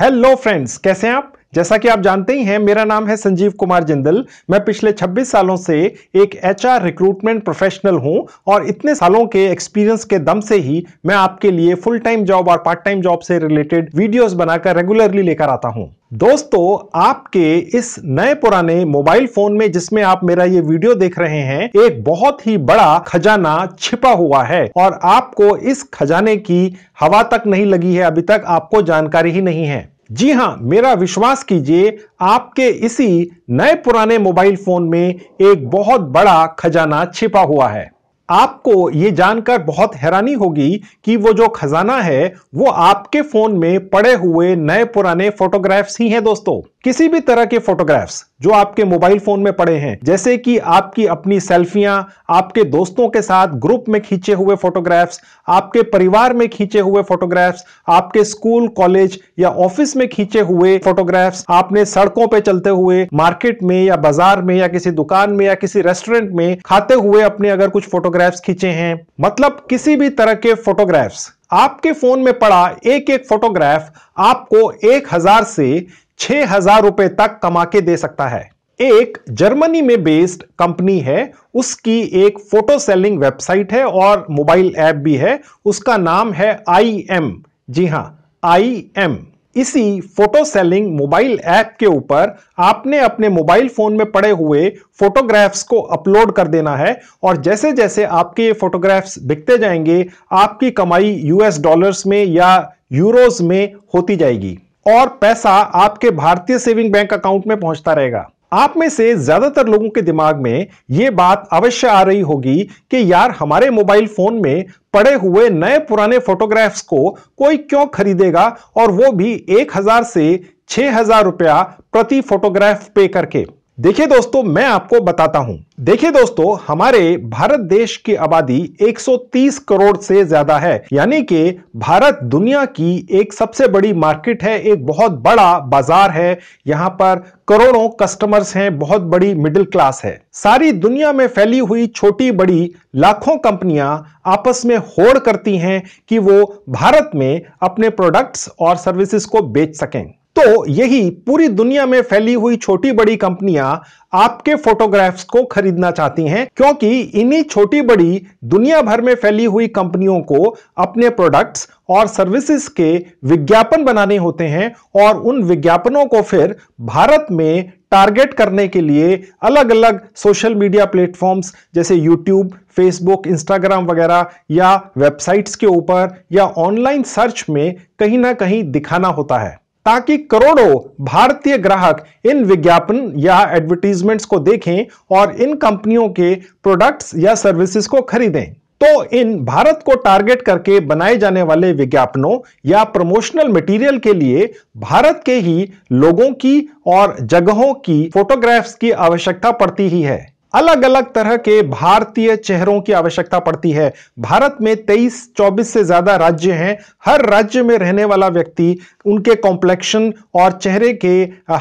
hello friends कैसे हैं आप जैसा कि आप जानते ही हैं मेरा नाम है संजीव कुमार जिंदल मैं पिछले 26 सालों से एक एचआर रिक्रूटमेंट प्रोफेशनल हूं और इतने सालों के एक्सपीरियंस के दम से ही मैं आपके लिए फुल टाइम जॉब और पार्ट टाइम जॉब से रिलेटेड वीडियोस बनाकर रेगुलरली लेकर आता हूं दोस्तों आपके इस नए पुराने मोबाइल फोन में जिसमें आप मेरा ये वीडियो देख रहे हैं एक बहुत ही बड़ा खजाना छिपा हुआ है और आपको इस खजाने की हवा तक नहीं लगी है अभी तक आपको जानकारी ही नहीं है जी हां मेरा विश्वास कीजिए आपके इसी नए पुराने मोबाइल फोन में एक बहुत बड़ा खजाना छिपा हुआ है आपको ये जानकर बहुत हैरानी होगी कि वो जो खजाना है वो आपके फोन में पड़े हुए नए पुराने फोटोग्राफ्स ही हैं दोस्तों किसी भी तरह के फोटोग्राफ्स जो आपके मोबाइल फोन में पड़े हैं जैसे कि आपकी अपनी सेल्फियां आपके दोस्तों के साथ ग्रुप में खींचे हुए फोटोग्राफ्स आपके परिवार में खींचे हुए फोटोग्राफ्स आपके स्कूल कॉलेज या ऑफिस में खींचे हुए फोटोग्राफ्स आपने सड़कों पे चलते हुए मार्केट में या बाजार में या किसी दुकान में या किसी रेस्टोरेंट में खाते हुए अपने अगर कुछ फोटोग्राफ फोटोग्राफ्स खींचे हैं मतलब किसी भी तरह के फोटोग्राफ्स आपके फोन में पड़ा एक एक फोटोग्राफ आपको एक हजार से छह हजार रुपए तक कमा के दे सकता है एक जर्मनी में बेस्ड कंपनी है उसकी एक फोटो सेलिंग वेबसाइट है और मोबाइल ऐप भी है उसका नाम है आई एम जी हाँ आई एम इसी फोटो सेलिंग मोबाइल ऐप के ऊपर आपने अपने मोबाइल फोन में पड़े हुए फोटोग्राफ्स को अपलोड कर देना है और जैसे जैसे आपके फोटोग्राफ्स बिकते जाएंगे आपकी कमाई यूएस डॉलर्स में या यूरोज में होती जाएगी और पैसा आपके भारतीय सेविंग बैंक अकाउंट में पहुंचता रहेगा आप में से ज्यादातर लोगों के दिमाग में यह बात अवश्य आ रही होगी कि यार हमारे मोबाइल फोन में पड़े हुए नए पुराने फोटोग्राफ्स को कोई क्यों खरीदेगा और वो भी एक हजार से छह हजार रुपया प्रति फोटोग्राफ पे करके देखिए दोस्तों मैं आपको बताता हूं देखिए दोस्तों हमारे भारत देश की आबादी 130 करोड़ से ज्यादा है यानी कि भारत दुनिया की एक सबसे बड़ी मार्केट है एक बहुत बड़ा बाजार है यहां पर करोड़ों कस्टमर्स हैं बहुत बड़ी मिडिल क्लास है सारी दुनिया में फैली हुई छोटी बड़ी लाखों कंपनियां आपस में होड़ करती हैं कि वो भारत में अपने प्रोडक्ट्स और सर्विसेस को बेच सकें तो यही पूरी दुनिया में फैली हुई छोटी बड़ी कंपनियां आपके फोटोग्राफ्स को खरीदना चाहती हैं क्योंकि इन्हीं छोटी बड़ी दुनिया भर में फैली हुई कंपनियों को अपने प्रोडक्ट्स और सर्विसेज के विज्ञापन बनाने होते हैं और उन विज्ञापनों को फिर भारत में टारगेट करने के लिए अलग अलग सोशल मीडिया प्लेटफॉर्म्स जैसे यूट्यूब फेसबुक इंस्टाग्राम वगैरह या वेबसाइट्स के ऊपर या ऑनलाइन सर्च में कहीं ना कहीं दिखाना होता है ताकि करोड़ों भारतीय ग्राहक इन विज्ञापन या एडवर्टीजमेंट्स को देखें और इन कंपनियों के प्रोडक्ट्स या सर्विसेज को खरीदें तो इन भारत को टारगेट करके बनाए जाने वाले विज्ञापनों या प्रमोशनल मटेरियल के लिए भारत के ही लोगों की और जगहों की फोटोग्राफ्स की आवश्यकता पड़ती ही है अलग अलग तरह के भारतीय चेहरों की आवश्यकता पड़ती है भारत में 23 24 से ज्यादा राज्य हैं हर राज्य में रहने वाला व्यक्ति उनके कॉम्प्लेक्शन और चेहरे के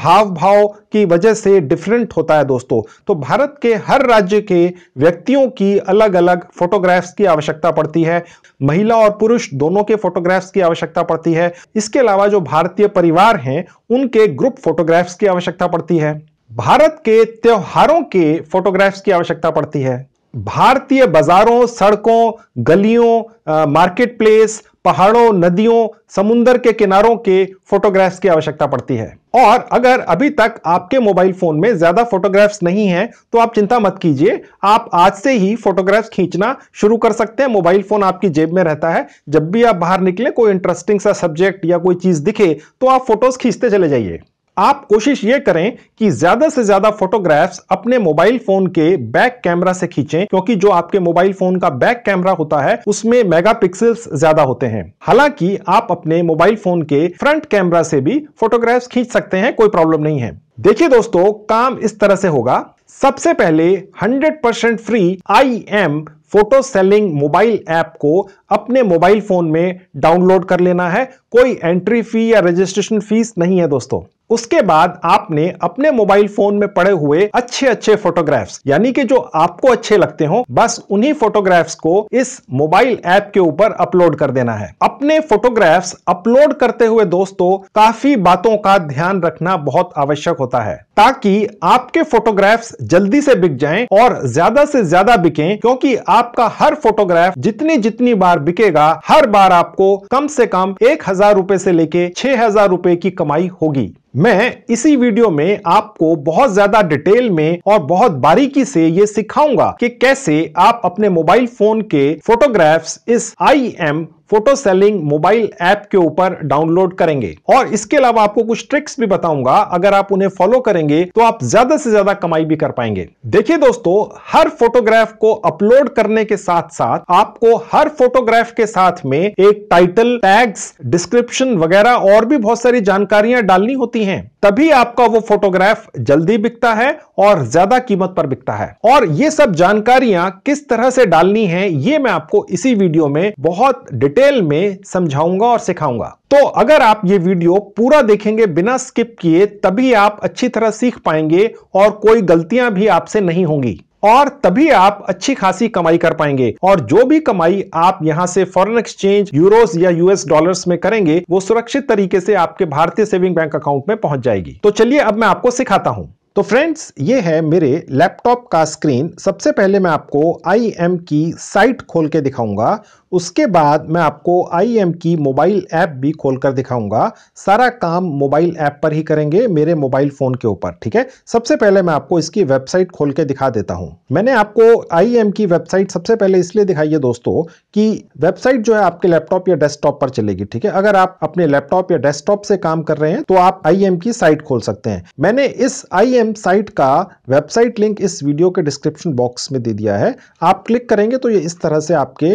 हाव भाव की वजह से डिफरेंट होता है दोस्तों तो भारत के हर राज्य के व्यक्तियों की अलग अलग फोटोग्राफ्स की आवश्यकता पड़ती है महिला और पुरुष दोनों के फोटोग्राफ्स की आवश्यकता पड़ती है इसके अलावा जो भारतीय परिवार हैं उनके ग्रुप फोटोग्राफ्स की आवश्यकता पड़ती है भारत के त्योहारों के फोटोग्राफ्स की आवश्यकता पड़ती है भारतीय बाजारों सड़कों गलियों मार्केट प्लेस पहाड़ों नदियों समुद्र के किनारों के फोटोग्राफ्स की आवश्यकता पड़ती है और अगर अभी तक आपके मोबाइल फोन में ज्यादा फोटोग्राफ्स नहीं हैं तो आप चिंता मत कीजिए आप आज से ही फोटोग्राफ्स खींचना शुरू कर सकते हैं मोबाइल फोन आपकी जेब में रहता है जब भी आप बाहर निकले कोई इंटरेस्टिंग सा सब्जेक्ट या कोई चीज दिखे तो आप फोटोज खींचते चले जाइए आप कोशिश ये करें कि ज्यादा से ज्यादा फोटोग्राफ्स अपने मोबाइल फोन के बैक कैमरा से खींचें क्योंकि जो आपके मोबाइल फोन का बैक कैमरा होता है उसमें मेगापिक्सल्स ज्यादा होते हैं हालांकि आप अपने मोबाइल फोन के फ्रंट कैमरा से भी फोटोग्राफ्स खींच सकते हैं कोई प्रॉब्लम नहीं है देखिए दोस्तों काम इस तरह से होगा सबसे पहले 100% free I M photo selling mobile app को अपने मोबाइल फोन में डाउनलोड कर लेना है कोई एंट्री फी या रजिस्ट्रेशन फीस नहीं है दोस्तों उसके बाद आपने अपने मोबाइल फोन में पड़े हुए अच्छे अच्छे फोटोग्राफ्स यानी कि जो आपको अच्छे लगते हो बस उन्हीं फोटोग्राफ्स को इस मोबाइल ऐप के ऊपर अपलोड कर देना है अपने फोटोग्राफ्स अपलोड करते हुए दोस्तों काफी बातों का ध्यान रखना बहुत आवश्यक होता है ताकि आपके फोटोग्राफ्स जल्दी से बिक जाए और ज्यादा से ज्यादा बिके क्योंकि आपका हर फोटोग्राफ जितनी जितनी बार बिकेगा हर बार आपको कम से कम एक हजार रूपए से लेके छह हजार रूपए की कमाई होगी मैं इसी वीडियो में आपको बहुत ज्यादा डिटेल में और बहुत बारीकी से ये सिखाऊंगा कि कैसे आप अपने मोबाइल फोन के फोटोग्राफ्स इस I am photo selling mobile app के ऊपर डाउनलोड करेंगे और इसके अलावा आपको कुछ ट्रिक्स भी बताऊंगा अगर आप उन्हें फॉलो करेंगे तो आप ज्यादा से ज्यादा कमाई भी कर पाएंगे देखिए दोस्तों हर फोटोग्राफ को अपलोड करने के साथ साथ आपको हर फोटोग्राफ के साथ में एक टाइटल टैग्स डिस्क्रिप्शन वगैरह और भी बहुत सारी जानकारियां डालनी होती हैं तभी आपका वो फोटोग्राफ जल्दी बिकता है और ज्यादा कीमत पर बिकता है और ये सब जानकारियां किस तरह से डालनी है ये मैं आपको इसी वीडियो में बहुत डिटेल डिटेल में समझाऊंगा और सिखाऊंगा तो अगर आप ये वीडियो पूरा देखेंगे बिना स्किप किए तभी आप अच्छी तरह सीख पाएंगे और कोई गलतियां भी आपसे नहीं होंगी और तभी आप अच्छी खासी कमाई कर पाएंगे और जो भी कमाई आप यहां से फॉरेन एक्सचेंज यूरोस या यूएस डॉलर्स में करेंगे वो सुरक्षित तरीके से आपके भारतीय सेविंग बैंक अकाउंट में पहुंच जाएगी तो चलिए अब मैं आपको सिखाता हूं तो फ्रेंड्स ये है मेरे लैपटॉप का स्क्रीन सबसे पहले मैं आपको आई एम की साइट खोल के दिखाऊंगा उसके बाद मैं आपको आई एम की मोबाइल ऐप भी खोल कर दिखाऊंगा सारा काम मोबाइल ऐप पर ही करेंगे मेरे मोबाइल फ़ोन के ऊपर ठीक है सबसे पहले मैं आपको इसकी वेबसाइट खोल के दिखा देता हूं मैंने आपको आई एम की वेबसाइट सबसे पहले इसलिए दिखाई है दोस्तों कि वेबसाइट जो है आपके लैपटॉप या डेस्कटॉप पर चलेगी ठीक है अगर आप अपने लैपटॉप या डेस्कटॉप से काम कर रहे हैं तो आप आई एम की साइट खोल सकते हैं मैंने इस आई एम साइट का वेबसाइट लिंक इस वीडियो के डिस्क्रिप्शन बॉक्स में दे दिया है आप क्लिक करेंगे तो ये इस तरह से आपके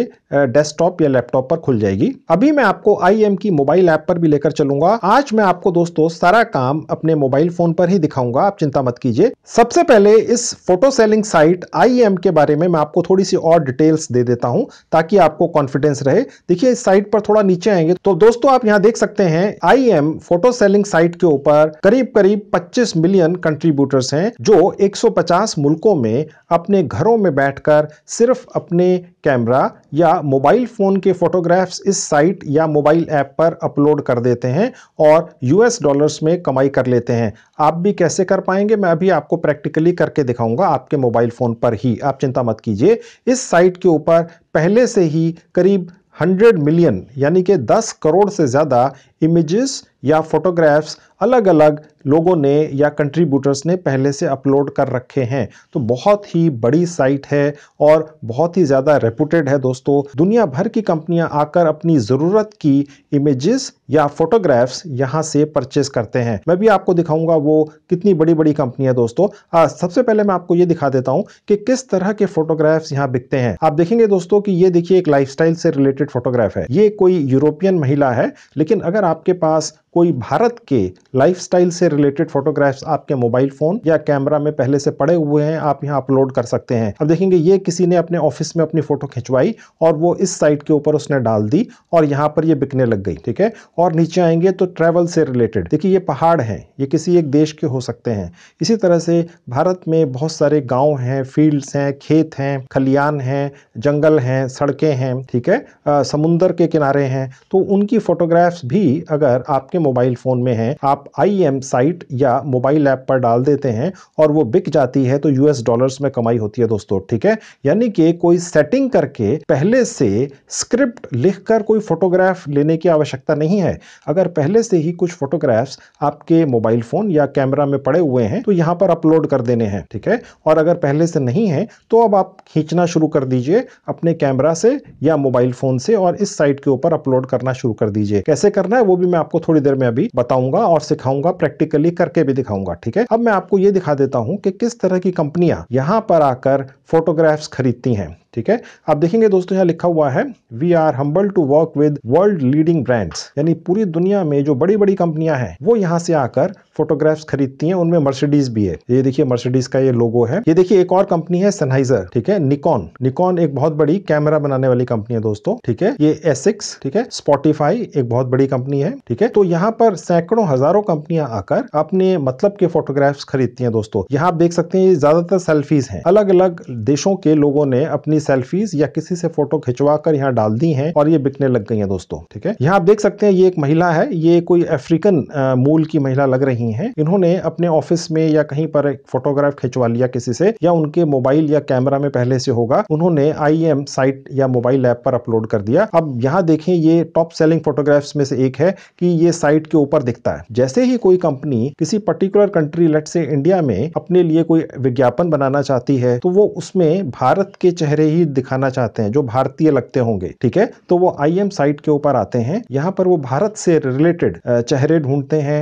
डेस्कटॉप या लैपटॉप पर खुल जाएगी अभी मैं आपको आई एम की मोबाइल ऐप पर भी लेकर चलूंगा आज मैं आपको दोस्तों सारा काम अपने मोबाइल फोन पर ही दिखाऊंगा आप चिंता मत कीजिए सबसे पहले इस फोटो सेलिंग साइट आई के बारे में मैं आपको थोड़ी सी और डिटेल्स दे देता हूँ ताकि आपको कॉन्फिडेंस रहे देखिए इस साइट पर थोड़ा नीचे आएंगे तो दोस्तों आप यहाँ देख सकते हैं आई फोटो सेलिंग साइट के ऊपर करीब करीब पच्चीस मिलियन कंट्रीब्यूट डिस्ट्रीब्यूटर्स हैं जो 150 मुल्कों में अपने घरों में बैठकर सिर्फ अपने कैमरा या मोबाइल फ़ोन के फोटोग्राफ्स इस साइट या मोबाइल ऐप पर अपलोड कर देते हैं और यूएस डॉलर्स में कमाई कर लेते हैं आप भी कैसे कर पाएंगे मैं अभी आपको प्रैक्टिकली करके दिखाऊंगा आपके मोबाइल फ़ोन पर ही आप चिंता मत कीजिए इस साइट के ऊपर पहले से ही करीब 100 मिलियन यानी कि 10 करोड़ से ज़्यादा इमेजेस या फोटोग्राफ्स अलग अलग लोगों ने या कंट्रीब्यूटर्स ने पहले से अपलोड कर रखे हैं तो बहुत ही बड़ी साइट है और बहुत ही ज़्यादा रेपुटेड है दोस्तों दुनिया भर की कंपनियां आकर अपनी ज़रूरत की इमेजेस या फोटोग्राफ्स यहाँ से परचेस करते हैं मैं भी आपको दिखाऊंगा वो कितनी बड़ी बड़ी कंपनी है दोस्तों आ, सबसे पहले मैं आपको ये दिखा देता हूँ कि किस तरह के फोटोग्राफ्स यहाँ बिकते हैं आप देखेंगे दोस्तों कि ये देखिए एक लाइफ से रिलेटेड फोटोग्राफ है ये कोई यूरोपियन महिला है लेकिन अगर आपके पास कोई भारत के लाइफस्टाइल से रिलेटेड फोटोग्राफ्स आपके मोबाइल फोन या कैमरा में पहले से पड़े हुए हैं आप यहाँ अपलोड कर सकते हैं अब देखेंगे ये किसी ने अपने ऑफिस में अपनी फोटो खिंचवाई और वो इस साइट के ऊपर उसने डाल दी और यहाँ पर ये बिकने लग गई ठीक है और नीचे आएंगे तो ट्रैवल से रिलेटेड देखिए ये पहाड़ हैं ये किसी एक देश के हो सकते हैं इसी तरह से भारत में बहुत सारे गांव हैं फील्ड्स हैं खेत हैं खलियान हैं जंगल हैं सड़कें हैं ठीक है आ, समुंदर के किनारे हैं तो उनकी फोटोग्राफ्स भी अगर आपके मोबाइल फ़ोन में हैं आप आई एम साइट या मोबाइल ऐप पर डाल देते हैं और वो बिक जाती है तो यूएस डॉलर्स में कमाई होती है दोस्तों ठीक है यानी कि कोई सेटिंग करके पहले से स्क्रिप्ट लिखकर कोई फोटोग्राफ लेने की आवश्यकता नहीं है अगर पहले से ही कुछ फोटोग्राफ्स आपके मोबाइल फोन या कैमरा में पड़े हुए हैं तो यहाँ पर अपलोड कर देने हैं ठीक है और अगर पहले से नहीं है तो अब आप खींचना शुरू कर दीजिए अपने कैमरा से या मोबाइल फोन से और इस साइट के ऊपर अपलोड करना शुरू कर दीजिए कैसे करना है वो भी मैं आपको थोड़ी देर में अभी बताऊंगा और सिखाऊंगा प्रैक्टिकल प्रैक्टिकली करके भी दिखाऊंगा ठीक है अब मैं आपको ये दिखा देता हूँ कि किस तरह की कंपनियां यहाँ पर आकर फोटोग्राफ्स खरीदती हैं ठीक है आप देखेंगे दोस्तों यहाँ लिखा हुआ है we are humble to work with world leading brands यानी पूरी दुनिया में जो बड़ी बड़ी कंपनियां हैं वो यहाँ से आकर फोटोग्राफ्स खरीदती हैं उनमें मर्सिडीज भी है ये देखिए मर्सिडीज का ये लोगो है ये देखिए एक और कंपनी है सनहाइजर ठीक है निकॉन निकॉन एक बहुत बड़ी कैमरा बनाने वाली कंपनी है दोस्तों ठीक है ये एसिक्स ठीक है स्पॉटिफाई एक बहुत बड़ी कंपनी है ठीक है तो यहाँ पर सैकड़ों हजारों कंपनियां आकर अपने मतलब के फोटोग्राफ्स खरीदती है दोस्तों यहाँ आप देख सकते हैं ज्यादातर सेल्फीज है अलग अलग देशों के लोगों ने अपनी सेल्फीज या किसी से फोटो खिंचवा कर यहाँ डाल दी है और ये बिकने लग गई है दोस्तों ठीक है यहाँ आप देख सकते हैं ये एक महिला है ये कोई अफ्रीकन मूल की महिला लग रही है इन्होंने अपने ऑफिस में या कहीं पर एक फोटोग्राफ खिंचवा लिया किसी से या उनके मोबाइल या कैमरा में पहले से होगा उन्होंने आई साइट या मोबाइल ऐप पर अपलोड कर दिया अब यहाँ देखें ये टॉप सेलिंग फोटोग्राफ्स में से एक है कि ये साइट के ऊपर दिखता है जैसे ही कोई कंपनी किसी particular country let's say India में अपने लिए कोई विज्ञापन बनाना चाहती है तो वो उसमें भारत के चेहरे ही दिखाना चाहते हैं जो भारतीय लगते होंगे ठीक है तो वो आई एम साइट के ऊपर आते हैं यहाँ पर वो भारत से रिलेटेड चेहरे ढूंढते हैं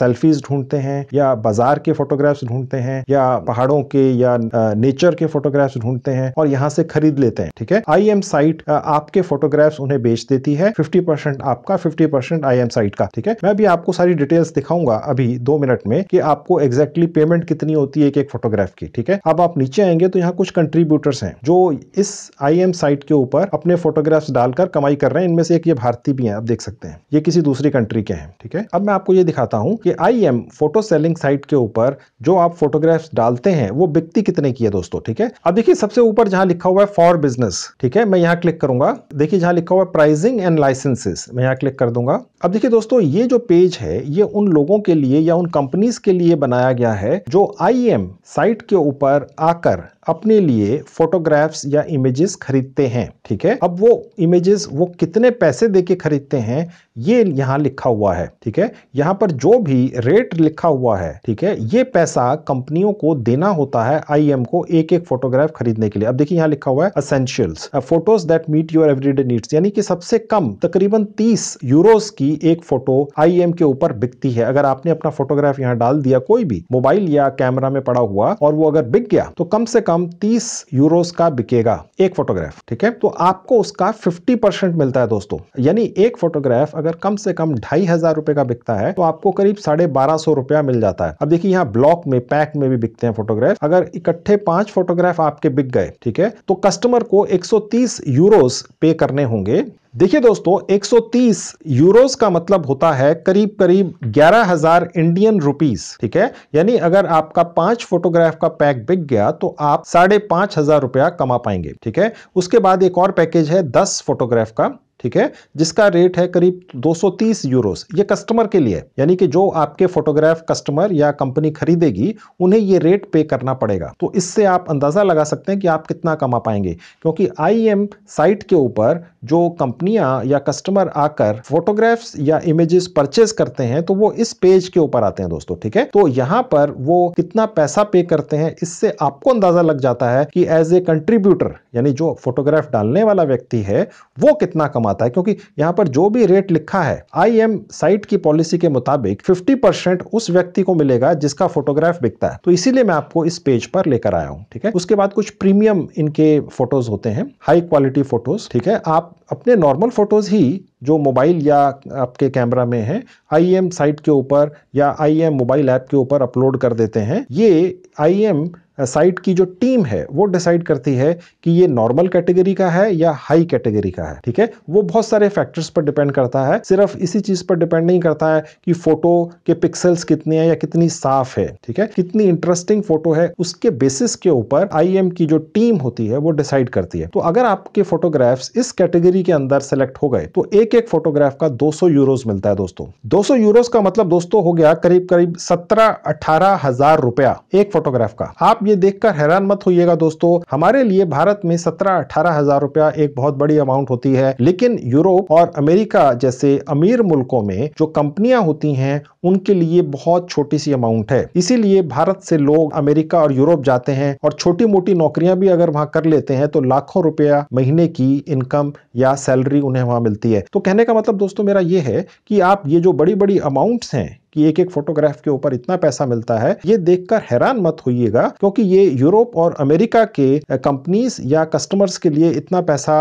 सेल्फीज ढूंढते हैं या बाजार के फोटोग्राफ्स ढूंढते हैं या पहाड़ों के या नेचर के फोटोग्राफ्स ढूंढते हैं और यहाँ से खरीद लेते हैं ठीक है आई एम साइट आपके फोटोग्राफ्स उन्हें बेच देती है फिफ्टी परसेंट आपका fifty percent I M site का ठीक है मैं भी आपको सारी डिटेल्स दिखाऊंगा अभी दो मिनट में कि आपको एग्जैक्टली पेमेंट कितनी होती है एक एक फोटोग्राफ की ठीक है अब आप नीचे आएंगे तो यहाँ कुछ कंट्रीब्यूटर्स हैं जो इस आई साइट के ऊपर अपने फोटोग्राफ्स डालकर कमाई कर रहे हैं इनमें से एक ये भारतीय भी हैं आप देख सकते हैं ये किसी दूसरी कंट्री के हैं ठीक है अब मैं आपको ये दिखाता हूँ कि आई फोटो सेलिंग साइट के ऊपर जो आप फोटोग्राफ्स डालते हैं वो बिकती कितने की है दोस्तों ठीक है अब देखिए सबसे ऊपर जहाँ लिखा हुआ है फॉर बिजनेस ठीक है मैं यहाँ क्लिक करूंगा देखिए जहाँ लिखा हुआ है प्राइजिंग एंड लाइसेंसेस मैं यहाँ क्लिक कर दूंगा अब देखिए दोस्तों ये जो पेज है ये उन लोगों के लिए या उन कंपनीज के लिए बनाया गया है जो आई साइट के ऊपर आकर अपने लिए फोटोग्राफ्स या इमेजेस खरीदते हैं ठीक है अब वो इमेजेस वो कितने पैसे दे के खरीदते हैं ये यहाँ लिखा हुआ है ठीक है यहाँ पर जो भी रेट लिखा हुआ है ठीक है ये पैसा कंपनियों को देना होता है आई को एक एक फोटोग्राफ खरीदने के लिए अब देखिए यहाँ लिखा हुआ है essentials photos that meet your everyday needs यानी कि सबसे कम तकरीबन 30 यूरोस की एक फोटो आई के ऊपर बिकती है अगर आपने अपना फोटोग्राफ यहाँ डाल दिया कोई भी मोबाइल या कैमरा में पड़ा हुआ और वो अगर बिक गया तो कम से कम कम 30 यूरोस का बिकेगा एक फोटोग्राफ ठीक है तो आपको उसका 50 परसेंट मिलता है दोस्तों यानी एक फोटोग्राफ अगर कम से कम ढाई हजार रुपए का बिकता है तो आपको करीब साढ़े बारह सौ रुपया मिल जाता है अब देखिए यहाँ ब्लॉक में पैक में भी बिकते हैं फोटोग्राफ अगर इकट्ठे पांच फोटोग्राफ आपके बिक गए ठीक है तो कस्टमर को एक यूरोस पे करने होंगे देखिए दोस्तों 130 यूरोस का मतलब होता है करीब करीब 11,000 इंडियन रुपीस ठीक है यानी अगर आपका पांच फोटोग्राफ का पैक बिक गया तो आप साढ़े पांच हजार रुपया कमा पाएंगे ठीक है उसके बाद एक और पैकेज है 10 फोटोग्राफ का ठीक है जिसका रेट है करीब 230 यूरोस ये कस्टमर के लिए यानी कि जो आपके फोटोग्राफ कस्टमर या कंपनी खरीदेगी उन्हें ये रेट पे करना पड़ेगा तो इससे आप अंदाज़ा लगा सकते हैं कि आप कितना कमा पाएंगे क्योंकि आई साइट के ऊपर जो कंपनियां या कस्टमर आकर फोटोग्राफ्स या इमेजेस परचेज करते हैं तो वो इस पेज के ऊपर आते हैं दोस्तों ठीक है तो यहाँ पर वो कितना पैसा पे करते हैं इससे आपको अंदाज़ा लग जाता है कि एज ए कंट्रीब्यूटर यानी जो फोटोग्राफ डालने वाला व्यक्ति है वो कितना कमा आता है क्योंकि यहाँ पर जो भी रेट लिखा है आई एम साइट की पॉलिसी के मुताबिक 50% परसेंट उस व्यक्ति को मिलेगा जिसका फोटोग्राफ बिकता है तो इसीलिए मैं आपको इस पेज पर लेकर आया हूँ ठीक है उसके बाद कुछ प्रीमियम इनके फोटोज होते हैं हाई क्वालिटी फोटोज ठीक है आप अपने नॉर्मल फोटोज ही जो मोबाइल या आपके कैमरा में है आई साइट के ऊपर या आई मोबाइल ऐप के ऊपर अपलोड कर देते हैं ये आई साइट की जो टीम है वो डिसाइड करती है कि ये नॉर्मल कैटेगरी का है या हाई कैटेगरी का है ठीक है वो बहुत सारे फैक्टर्स पर डिपेंड करता है सिर्फ इसी चीज पर डिपेंड नहीं करता है कि फोटो के पिक्सल्स कितने हैं या कितनी साफ है ठीक है कितनी इंटरेस्टिंग फोटो है उसके बेसिस के ऊपर आई की जो टीम होती है वो डिसाइड करती है तो अगर आपके फोटोग्राफ्स इस कैटेगरी के अंदर सेलेक्ट हो गए तो एक एक फोटोग्राफ का 200 यूरोस मिलता है दोस्तों 200 यूरोस का मतलब दोस्तों हो गया करीब करीब सत्रह अठारह हजार रुपया एक फोटोग्राफ का आप ये देखकर हैरान मत होइएगा दोस्तों हमारे लिए भारत में सत्रह अठारह हजार रुपया एक बहुत बड़ी अमाउंट होती है लेकिन यूरोप और अमेरिका जैसे अमीर मुल्कों में जो कंपनियां होती हैं उनके लिए बहुत छोटी सी अमाउंट है इसीलिए भारत से लोग अमेरिका और यूरोप जाते हैं और छोटी मोटी नौकरियां भी अगर वहां कर लेते हैं तो लाखों रुपया महीने की इनकम या सैलरी उन्हें वहां मिलती है तो कहने का मतलब दोस्तों मेरा ये है कि आप ये जो बड़ी बड़ी अमाउंट्स हैं कि एक एक फोटोग्राफ के ऊपर इतना पैसा मिलता है ये देखकर हैरान मत होइएगा क्योंकि ये यूरोप और अमेरिका के कंपनीज या कस्टमर्स के लिए इतना पैसा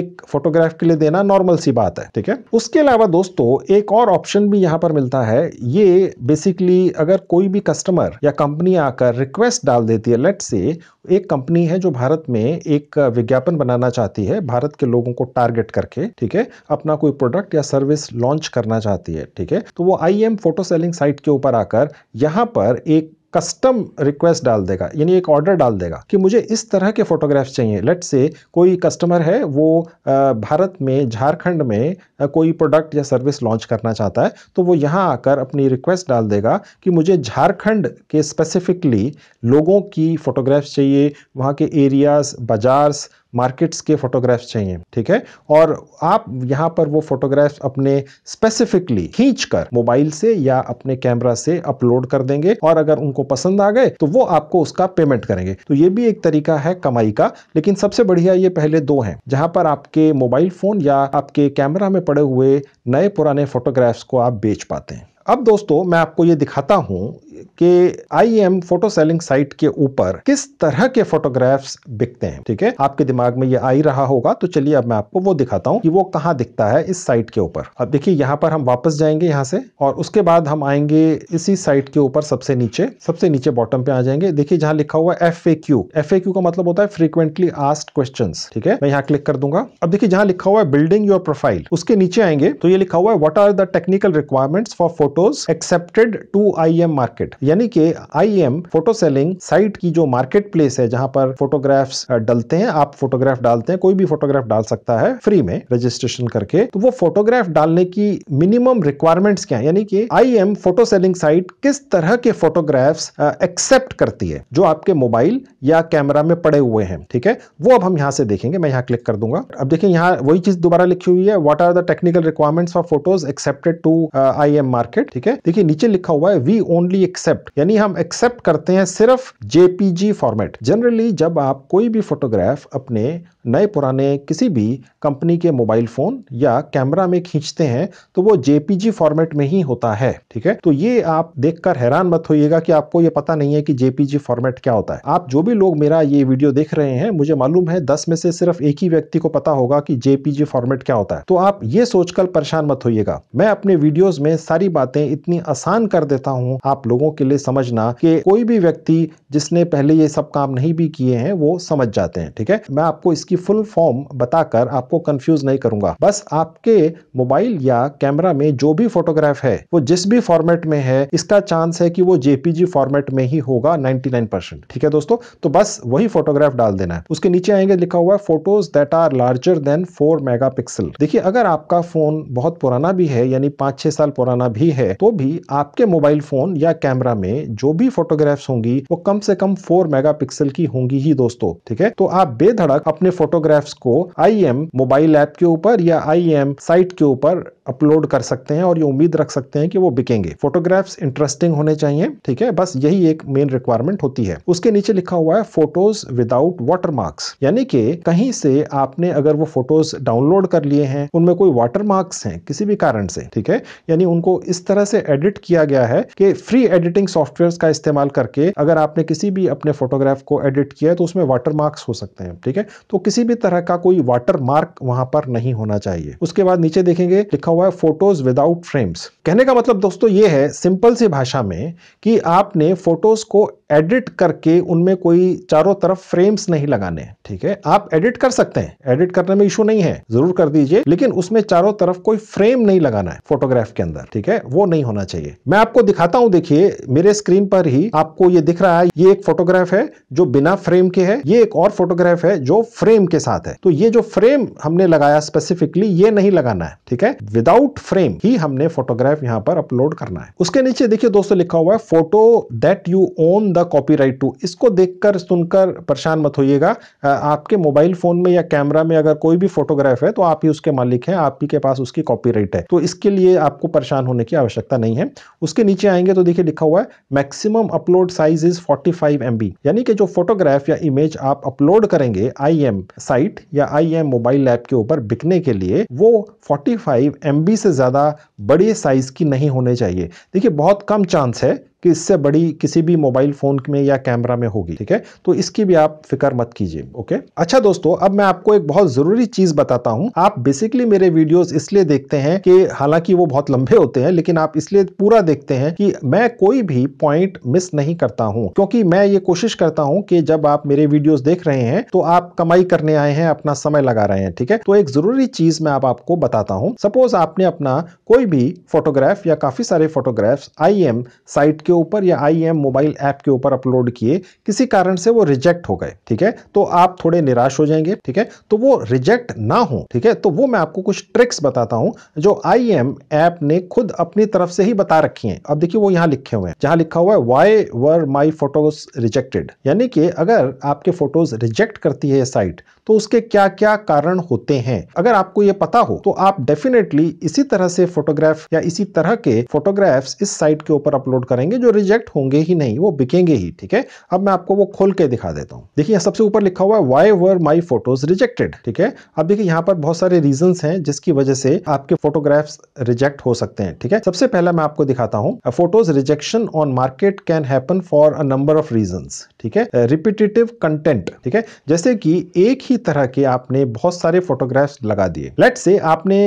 एक फोटोग्राफ के लिए देना नॉर्मल सी बात है ठीक है उसके अलावा दोस्तों एक और ऑप्शन भी यहाँ पर मिलता है ये बेसिकली अगर कोई भी कस्टमर या कंपनी आकर रिक्वेस्ट डाल देती है लेट से एक कंपनी है जो भारत में एक विज्ञापन बनाना चाहती है भारत के लोगों को टारगेट करके ठीक है अपना कोई प्रोडक्ट या सर्विस लॉन्च करना चाहती है ठीक है तो वो I M photo selling selling site के ऊपर आकर यहाँ पर एक कस्टम रिक्वेस्ट डाल देगा यानी एक ऑर्डर डाल देगा कि मुझे इस तरह के फ़ोटोग्राफ्स चाहिए लेट से कोई कस्टमर है वो भारत में झारखंड में कोई प्रोडक्ट या सर्विस लॉन्च करना चाहता है तो वो यहाँ आकर अपनी रिक्वेस्ट डाल देगा कि मुझे झारखंड के स्पेसिफिकली लोगों की फ़ोटोग्राफ्स चाहिए वहाँ के एरियाज़ बाज़ार्स मार्केट्स के फोटोग्राफ्स चाहिए ठीक है और आप यहाँ पर वो फोटोग्राफ्स अपने स्पेसिफिकली खींच कर मोबाइल से या अपने कैमरा से अपलोड कर देंगे और अगर उनको पसंद आ गए तो वो आपको उसका पेमेंट करेंगे तो ये भी एक तरीका है कमाई का लेकिन सबसे बढ़िया ये पहले दो हैं जहाँ पर आपके मोबाइल फ़ोन या आपके कैमरा में पड़े हुए नए पुराने फोटोग्राफ्स को आप बेच पाते हैं अब दोस्तों मैं आपको ये दिखाता हूँ कि I am photo selling site के ऊपर किस तरह के फोटोग्राफ्स बिकते हैं ठीक है आपके दिमाग में ये आ ही रहा होगा तो चलिए अब मैं आपको वो दिखाता हूँ कि वो कहाँ दिखता है इस साइट के ऊपर अब देखिए यहाँ पर हम वापस जाएंगे यहाँ से और उसके बाद हम आएंगे इसी साइट के ऊपर सबसे नीचे सबसे नीचे बॉटम पे आ जाएंगे देखिए जहाँ लिखा हुआ F A Q F A Q का मतलब होता है फ्रीक्वेंटली आस्ट क्वेश्चन ठीक है मैं यहाँ क्लिक कर दूंगा अब देखिए जहाँ लिखा हुआ है बिल्डिंग योर प्रोफाइल उसके नीचे आएंगे तो ये लिखा हुआ है what are the technical requirements for photos accepted to I am market market यानी कि I am photo selling site की जो मार्केट प्लेस है जहां पर फोटोग्राफ्स डलते हैं आप फोटोग्राफ डालते हैं कोई भी फोटोग्राफ डाल सकता है फ्री में रजिस्ट्रेशन करके तो वो फोटोग्राफ डालने की मिनिमम रिक्वायरमेंट्स क्या है यानी कि I am photo selling site किस तरह के फोटोग्राफ्स एक्सेप्ट करती है जो आपके मोबाइल या कैमरा में पड़े हुए हैं ठीक है वो अब हम यहाँ से देखेंगे मैं यहाँ क्लिक कर दूंगा अब देखिए यहाँ वही चीज दोबारा लिखी हुई है what are the technical requirements for photos accepted to I am market ठीक है देखिए नीचे लिखा हुआ है वी ओनली एक्सेप्ट यानी हम एक्सेप्ट करते हैं सिर्फ जेपीजी फॉर्मेट जनरली जब आप कोई भी फोटोग्राफ अपने नए पुराने किसी भी कंपनी के मोबाइल फ़ोन या कैमरा में खींचते हैं तो वो जेपीजी फॉर्मेट में ही होता है ठीक है तो ये आप देखकर हैरान मत होइएगा कि आपको ये पता नहीं है कि जेपीजी फॉर्मेट क्या होता है आप जो भी लोग मेरा ये वीडियो देख रहे हैं मुझे मालूम है दस में से सिर्फ एक ही व्यक्ति को पता होगा कि जेपीजी फॉर्मेट क्या होता है तो आप ये सोचकर परेशान मत होइएगा मैं अपने वीडियोज में सारी बातें इतनी आसान कर देता हूँ आप लोगों के लिए समझना कि कोई भी व्यक्ति जिसने पहले ये सब काम नहीं भी किए हैं वो समझ जाते हैं ठीक है मैं आपको इसकी इसकी फुल फॉर्म बताकर आपको कंफ्यूज नहीं करूंगा बस आपके मोबाइल या कैमरा में जो भी फोटोग्राफ है वो जिस भी फॉर्मेट में है इसका चांस है कि वो जेपीजी फॉर्मेट में ही होगा 99 ठीक है दोस्तों तो बस वही फोटोग्राफ डाल देना है उसके नीचे आएंगे लिखा हुआ है photos that are larger than four mega देखिए अगर आपका फोन बहुत पुराना भी है यानी पांच छह साल पुराना भी है तो भी आपके मोबाइल फोन या कैमरा में जो भी फोटोग्राफ्स होंगी वो कम से कम फोर मेगा की होंगी ही दोस्तों ठीक है तो आप बेधड़क अपने फोटोग्राफ्स को आई एम मोबाइल ऐप के ऊपर या आई एम साइट के ऊपर अपलोड कर सकते हैं और ये उम्मीद रख सकते हैं कि वो बिकेंगे फोटोग्राफ्स इंटरेस्टिंग होने चाहिए ठीक है बस यही एक मेन रिक्वायरमेंट होती है उसके नीचे लिखा हुआ है फोटोज विदाउट वाटर मार्क्स यानी कि कहीं से आपने अगर वो फोटोज डाउनलोड कर लिए हैं उनमें कोई वाटर मार्क्स हैं किसी भी कारण से ठीक है यानी उनको इस तरह से एडिट किया गया है कि फ्री एडिटिंग सॉफ्टवेयर का इस्तेमाल करके अगर आपने किसी भी अपने फोटोग्राफ को एडिट किया है तो उसमें वाटर मार्क्स हो सकते हैं ठीक है तो किसी भी तरह का कोई वाटर मार्क वहां पर नहीं होना चाहिए उसके बाद नीचे देखेंगे लिखा हुआ है फोटोज विदाउट फ्रेम्स कहने का मतलब दोस्तों ये है सिंपल सी भाषा में कि आपने फोटोज को एडिट करके उनमें कोई चारों तरफ फ्रेम्स नहीं लगाने ठीक है आप एडिट कर सकते हैं एडिट करने में इशू नहीं है जरूर कर दीजिए लेकिन उसमें चारों तरफ कोई फ्रेम नहीं लगाना है फोटोग्राफ के अंदर ठीक है वो नहीं होना चाहिए मैं आपको दिखाता हूं देखिए मेरे स्क्रीन पर ही आपको ये दिख रहा है ये एक फोटोग्राफ है जो बिना फ्रेम के है ये एक और फोटोग्राफ है जो फ्रेम के साथ है तो ये जो फ्रेम हमने लगाया स्पेसिफिकली ये नहीं लगाना है ठीक है विदाउट फ्रेम ही हमने फोटोग्राफ यहाँ पर अपलोड करना है उसके नीचे देखिए दोस्तों लिखा हुआ है photo that you own the copyright to इसको देखकर सुनकर परेशान मत होइएगा आपके मोबाइल फोन में या कैमरा में अगर कोई भी फोटोग्राफ है तो आप ही उसके मालिक हैं आप ही के पास उसकी कॉपीराइट है तो इसके लिए आपको परेशान होने की आवश्यकता नहीं है उसके नीचे आएंगे तो देखिए लिखा हुआ है maximum upload size is 45 five यानी कि जो फोटोग्राफ या इमेज आप अपलोड करेंगे आई साइट या आई मोबाइल ऐप के ऊपर बिकने के लिए वो 45 फाइव एम से ज़्यादा बड़े साइज़ की नहीं होने चाहिए देखिए बहुत कम चांस है कि इससे बड़ी किसी भी मोबाइल फ़ोन में या कैमरा में होगी ठीक है तो इसकी भी आप फिक्र मत कीजिए ओके अच्छा दोस्तों अब मैं आपको एक बहुत ज़रूरी चीज़ बताता हूँ आप बेसिकली मेरे वीडियो इसलिए देखते हैं कि हालांकि वो बहुत लंबे होते हैं लेकिन आप इसलिए पूरा देखते हैं कि मैं कोई भी पॉइंट मिस नहीं करता हूँ क्योंकि मैं ये कोशिश करता हूँ कि जब आप मेरे वीडियोस देख रहे हैं तो आप कमाई करने आए हैं अपना समय लगा रहे हैं ठीक है तो एक ज़रूरी चीज़ मैं आप आपको बताता हूँ सपोज आपने अपना कोई भी फोटोग्राफ या काफ़ी सारे फोटोग्राफ्स आई साइट के ऊपर या आई एम मोबाइल ऐप के ऊपर अपलोड किए किसी कारण से वो रिजेक्ट हो गए ठीक है तो आप थोड़े निराश हो जाएंगे ठीक है तो वो रिजेक्ट ना हो ठीक है तो वो मैं आपको कुछ ट्रिक्स बताता हूं जो आई एम ऐप ने खुद अपनी तरफ से ही बता रखी है अब देखिए वो यहाँ लिखे हुए हैं जहां लिखा हुआ है why were my photos rejected यानी कि अगर आपके फोटोज रिजेक्ट करती है साइट तो उसके क्या क्या कारण होते हैं अगर आपको ये पता हो तो आप डेफिनेटली इसी तरह से फोटोग्राफ या इसी तरह के फोटोग्राफ्स इस साइट के ऊपर अपलोड करेंगे होंगे जो रिजेक्ट होंगे ही नहीं वो बिकेंगे ही ठीक है अब मैं आपको वो खोल के दिखा देता हूँ देखिए सबसे ऊपर लिखा हुआ है why were my photos rejected ठीक है अब देखिए यहाँ पर बहुत सारे रीजन हैं जिसकी वजह से आपके फोटोग्राफ्स रिजेक्ट हो सकते हैं ठीक है सबसे पहला मैं आपको दिखाता हूँ photos rejection on market can happen for a number of reason ठीक है रिपीटेटिव कंटेंट ठीक है जैसे कि एक ही तरह के आपने बहुत सारे फोटोग्राफ्स लगा दिए लेट से आपने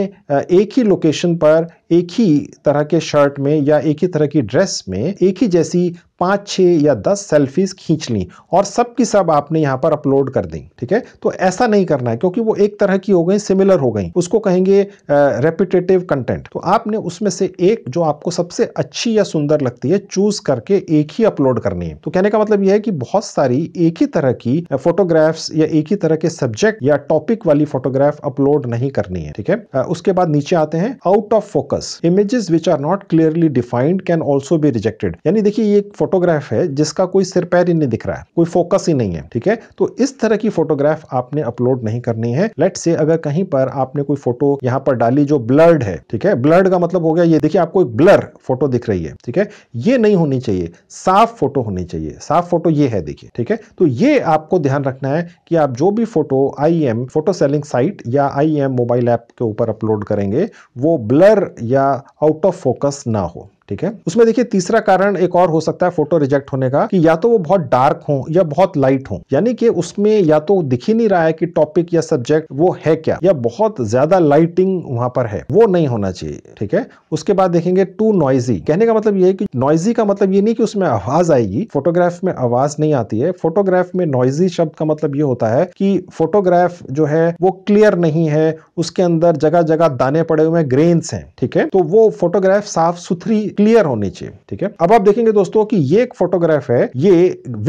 एक ही लोकेशन पर एक ही तरह के शर्ट में या एक ही तरह की ड्रेस में एक ही जैसी पाँच छः या दस सेल्फीज खींच ली और सब की सब आपने यहाँ पर अपलोड कर दी ठीक है तो ऐसा नहीं करना है क्योंकि वो एक तरह की हो गई सिमिलर हो गई उसको कहेंगे रेपिटेटिव कंटेंट तो आपने उसमें से एक जो आपको सबसे अच्छी या सुंदर लगती है चूज करके एक ही अपलोड करनी है तो कहने का मतलब यह है कि बहुत सारी एक ही तरह की फोटोग्राफ्स या एक ही तरह के सब्जेक्ट या टॉपिक वाली फोटोग्राफ अपलोड नहीं करनी है ठीक है उसके बाद नीचे आते हैं out of focus images which are not clearly defined can also be rejected यानी देखिए ये एक फोटोग्राफ है जिसका कोई सिर पैर ही नहीं दिख रहा है कोई फोकस ही नहीं है ठीक है तो इस तरह की फोटोग्राफ आपने अपलोड नहीं करनी है लेट से अगर कहीं पर आपने कोई फोटो यहाँ पर डाली जो ब्लर्ड है ठीक है ब्लर्ड का मतलब हो गया ये देखिए आपको एक ब्लर फोटो दिख रही है ठीक है ये नहीं होनी चाहिए साफ फोटो होनी चाहिए साफ फोटो ये है देखिए ठीक है तो ये आपको ध्यान रखना है कि आप जो भी photo I M photo selling site या आई एम मोबाइल ऐप के ऊपर अपलोड करेंगे वो ब्लर या आउट ऑफ फोकस ना हो ठीक है उसमें देखिए तीसरा कारण एक और हो सकता है फोटो रिजेक्ट होने का कि या तो वो बहुत डार्क हो या बहुत लाइट हो यानी कि उसमें या तो दिख ही नहीं रहा है कि टॉपिक या सब्जेक्ट वो है क्या या बहुत ज्यादा लाइटिंग वहां पर है वो नहीं होना चाहिए ठीक है उसके बाद देखेंगे टू नॉइजी कहने का मतलब ये है कि नॉइजी का मतलब ये नहीं कि उसमें आवाज आएगी फोटोग्राफ में आवाज नहीं आती है फोटोग्राफ में नॉइजी शब्द का मतलब ये होता है कि फोटोग्राफ जो है वो क्लियर नहीं है उसके अंदर जगह जगह दाने पड़े हुए ग्रेन्स हैं ठीक है तो वो फोटोग्राफ साफ सुथरी क्लियर होनी चाहिए ठीक है अब आप देखेंगे दोस्तों कि ये एक फोटोग्राफ है ये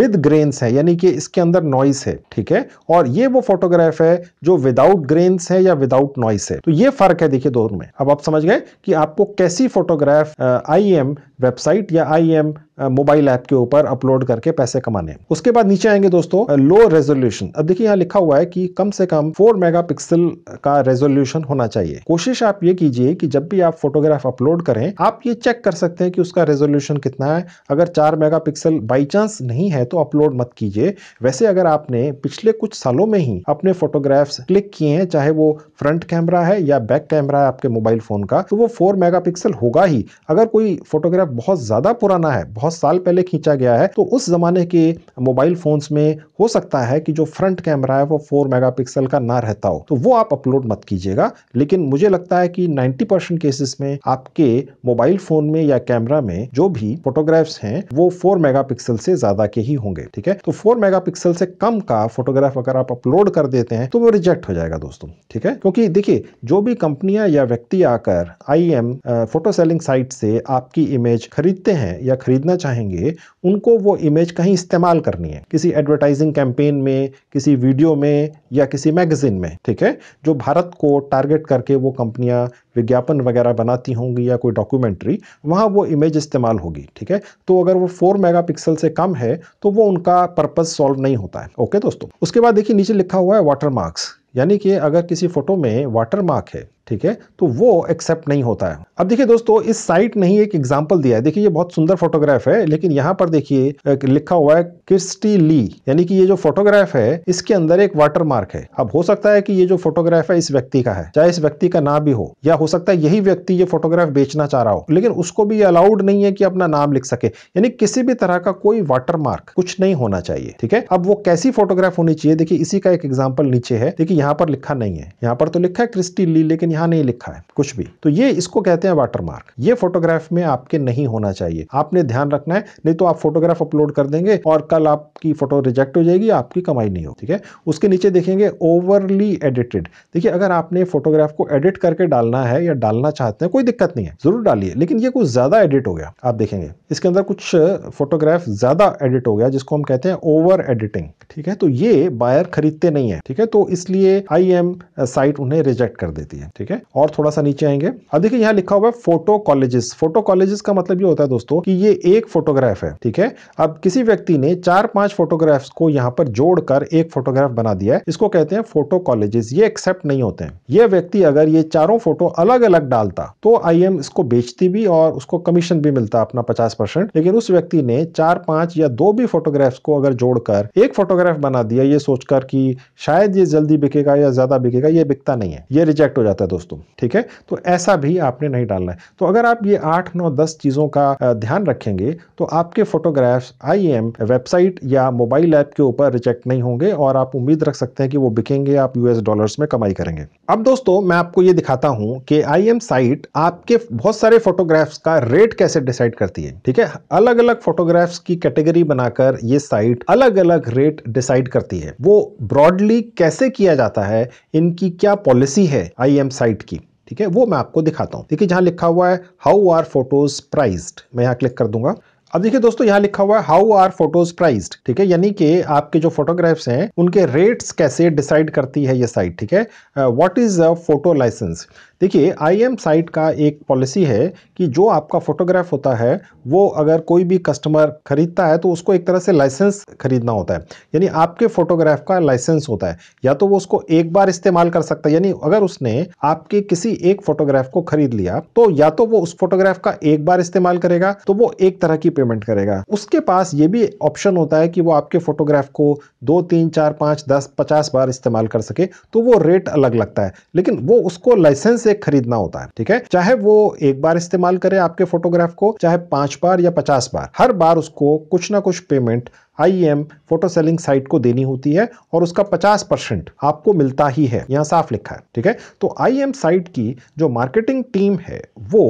विद ग्रेन है यानी कि इसके अंदर नॉइस है ठीक है और ये वो फोटोग्राफ है जो विदाउट ग्रेन है या विदाउट नॉइस है तो ये फर्क है देखिए दोनों में अब आप समझ गए कि आपको कैसी फोटोग्राफ आई वेबसाइट या आई मोबाइल ऐप के ऊपर अपलोड करके पैसे कमाने हैं उसके बाद नीचे आएंगे दोस्तों लो रेजोल्यूशन अब देखिए यहाँ लिखा हुआ है कि कम से कम 4 मेगापिक्सल का रेजोल्यूशन होना चाहिए कोशिश आप ये कीजिए कि जब भी आप फोटोग्राफ अपलोड करें आप ये चेक कर सकते हैं कि उसका रेजोल्यूशन कितना है अगर चार मेगा पिक्सल बाई चांस नहीं है तो अपलोड मत कीजिए वैसे अगर आपने पिछले कुछ सालों में ही अपने फोटोग्राफ्स क्लिक किए हैं चाहे वो फ्रंट कैमरा है या बैक कैमरा है आपके मोबाइल फोन का तो वो फोर मेगा होगा ही अगर कोई फोटोग्राफ बहुत ज्यादा पुराना है बहुत साल पहले खींचा गया है तो उस जमाने के मोबाइल फोन में हो सकता है कि जो फ्रंट कैमरा है वो फोर मेगा का ना रहता हो तो वो आप अपलोड मत कीजिएगा लेकिन मुझे लगता है कि नाइनटी परसेंट केसेस में आपके मोबाइल फोन में या कैमरा में जो भी फोटोग्राफ्स हैं वो 4 मेगापिक्सल से ज्यादा के ही होंगे ठीक है तो 4 मेगापिक्सल से कम का फोटोग्राफ अगर आप अपलोड कर देते हैं तो वो रिजेक्ट हो जाएगा दोस्तों ठीक है क्योंकि देखिए जो भी कंपनियां या व्यक्ति आकर I M photo selling site से आपकी इमेज खरीदते हैं या खरीदना चाहेंगे उनको वो इमेज कहीं इस्तेमाल करनी है किसी एडवर्टाइजिंग कैंपेन में किसी वीडियो में या किसी मैगजीन में ठीक है जो भारत को टारगेट करके वो कंपनियां विज्ञापन वगैरह बनाती होंगी या कोई डॉक्यूमेंट्री वहाँ वो इमेज इस्तेमाल होगी ठीक है तो अगर वो फोर मेगा से कम है तो वो उनका पर्पज़ सॉल्व नहीं होता है ओके दोस्तों उसके बाद देखिए नीचे लिखा हुआ है वाटर मार्क्स यानी कि अगर किसी फोटो में वाटर मार्क है ठीक है तो वो एक्सेप्ट नहीं होता है अब देखिए दोस्तों इस साइट ने ही एक एग्जाम्पल दिया है देखिए ये बहुत सुंदर फोटोग्राफ है लेकिन यहाँ पर देखिए लिखा हुआ है क्रिस्टी ली यानी कि ये जो फोटोग्राफ है इसके अंदर एक वाटर मार्क है अब हो सकता है कि ये जो फोटोग्राफ है इस व्यक्ति का है चाहे इस व्यक्ति का नाम भी हो या हो सकता है यही व्यक्ति ये फोटोग्राफ बेचना चाह रहा हो लेकिन उसको भी अलाउड नहीं है कि अपना नाम लिख सके यानी किसी भी तरह का कोई वाटर मार्क कुछ नहीं होना चाहिए ठीक है अब वो कैसी फोटोग्राफ होनी चाहिए देखिए इसी का एक एग्जाम्पल नीचे है देखिए यहाँ पर लिखा नहीं है यहाँ पर तो लिखा है क्रिस्टी ली लेकिन यहाँ नहीं लिखा है कुछ भी तो ये इसको कहते हैं वाटर मार्क ये फोटोग्राफ में आपके नहीं होना चाहिए आपने ध्यान रखना है नहीं तो आप फोटोग्राफ अपलोड कर देंगे और कल आपकी फोटो रिजेक्ट हो जाएगी आपकी कमाई नहीं हो ठीक है उसके नीचे देखेंगे ओवरली एडिटेड देखिए अगर आपने फोटोग्राफ को एडिट करके डालना है या डालना चाहते हैं कोई दिक्कत नहीं है जरूर डालिए लेकिन ये कुछ ज्यादा एडिट हो गया आप देखेंगे इसके अंदर कुछ फोटोग्राफ ज्यादा एडिट हो गया जिसको हम कहते हैं ओवर एडिटिंग ठीक है तो ये बायर खरीदते नहीं है ठीक है तो इसलिए आई एम साइट उन्हें रिजेक्ट कर देती है ठीक है ठीक है और थोड़ा सा नीचे आएंगे अब देखिए यहाँ लिखा हुआ है फोटो कॉलेजेस फोटो कॉलेजेस का मतलब ये होता है दोस्तों कि ये एक फोटोग्राफ है ठीक है अब किसी व्यक्ति ने चार पांच फोटोग्राफ्स को यहाँ पर जोड़कर एक फोटोग्राफ बना दिया है इसको कहते हैं फोटो कॉलेजेस ये एक्सेप्ट नहीं होते हैं ये व्यक्ति अगर ये चारों फोटो अलग अलग डालता तो आई इसको बेचती भी और उसको कमीशन भी मिलता अपना पचास परसेंट लेकिन उस व्यक्ति ने चार पांच या दो भी फोटोग्राफ्स को अगर जोड़कर एक फोटोग्राफ बना दिया ये सोचकर कि शायद ये जल्दी बिकेगा या ज्यादा बिकेगा ये बिकता नहीं है ये रिजेक्ट हो जाता है दोस्तों ठीक है तो ऐसा भी आपने नहीं डालना है तो अगर आप ये आठ नौ दस चीज़ों का ध्यान रखेंगे तो आपके फोटोग्राफ्स आई वेबसाइट या मोबाइल ऐप के ऊपर रिजेक्ट नहीं होंगे और आप उम्मीद रख सकते हैं कि वो बिकेंगे आप यूएस डॉलर्स में कमाई करेंगे अब दोस्तों मैं आपको ये दिखाता हूं कि आई साइट आपके बहुत सारे फोटोग्राफ्स का रेट कैसे डिसाइड करती है ठीक है अलग अलग फोटोग्राफ्स की कैटेगरी बनाकर ये साइट अलग अलग रेट डिसाइड करती है वो ब्रॉडली कैसे किया जाता है इनकी क्या पॉलिसी है आई साइट की ठीक है वो मैं आपको दिखाता हूँ देखिए जहाँ लिखा हुआ है हाउ आर फोटोज प्राइज्ड मैं यहाँ क्लिक कर दूंगा अब देखिए दोस्तों यहाँ लिखा हुआ है हाउ आर फोटोज प्राइज्ड ठीक है यानी कि आपके जो फोटोग्राफ्स हैं उनके रेट्स कैसे डिसाइड करती है ये साइट ठीक है what is a photo license देखिए आईएम साइट का एक पॉलिसी है कि जो आपका फोटोग्राफ होता है वो अगर कोई भी कस्टमर खरीदता है तो उसको एक तरह से लाइसेंस खरीदना होता है यानी आपके फोटोग्राफ का लाइसेंस होता है या तो वो उसको एक बार इस्तेमाल कर सकता है यानी अगर उसने आपके किसी एक फोटोग्राफ को खरीद लिया तो या तो वो उस फोटोग्राफ का एक बार इस्तेमाल करेगा तो वो एक तरह की पेमेंट करेगा उसके पास ये भी ऑप्शन होता है कि वो आपके फोटोग्राफ को दो तीन चार पाँच दस पचास बार इस्तेमाल कर सके तो वो रेट अलग लगता है लेकिन वो उसको लाइसेंस से खरीदना होता है ठीक है चाहे वो एक बार इस्तेमाल करे आपके फोटोग्राफ को चाहे पांच बार या पचास बार हर बार उसको कुछ ना कुछ payment I M photo selling site को देनी होती है और उसका 50 परसेंट आपको मिलता ही है यहाँ साफ लिखा है ठीक है तो आई एम साइट की जो मार्केटिंग टीम है वो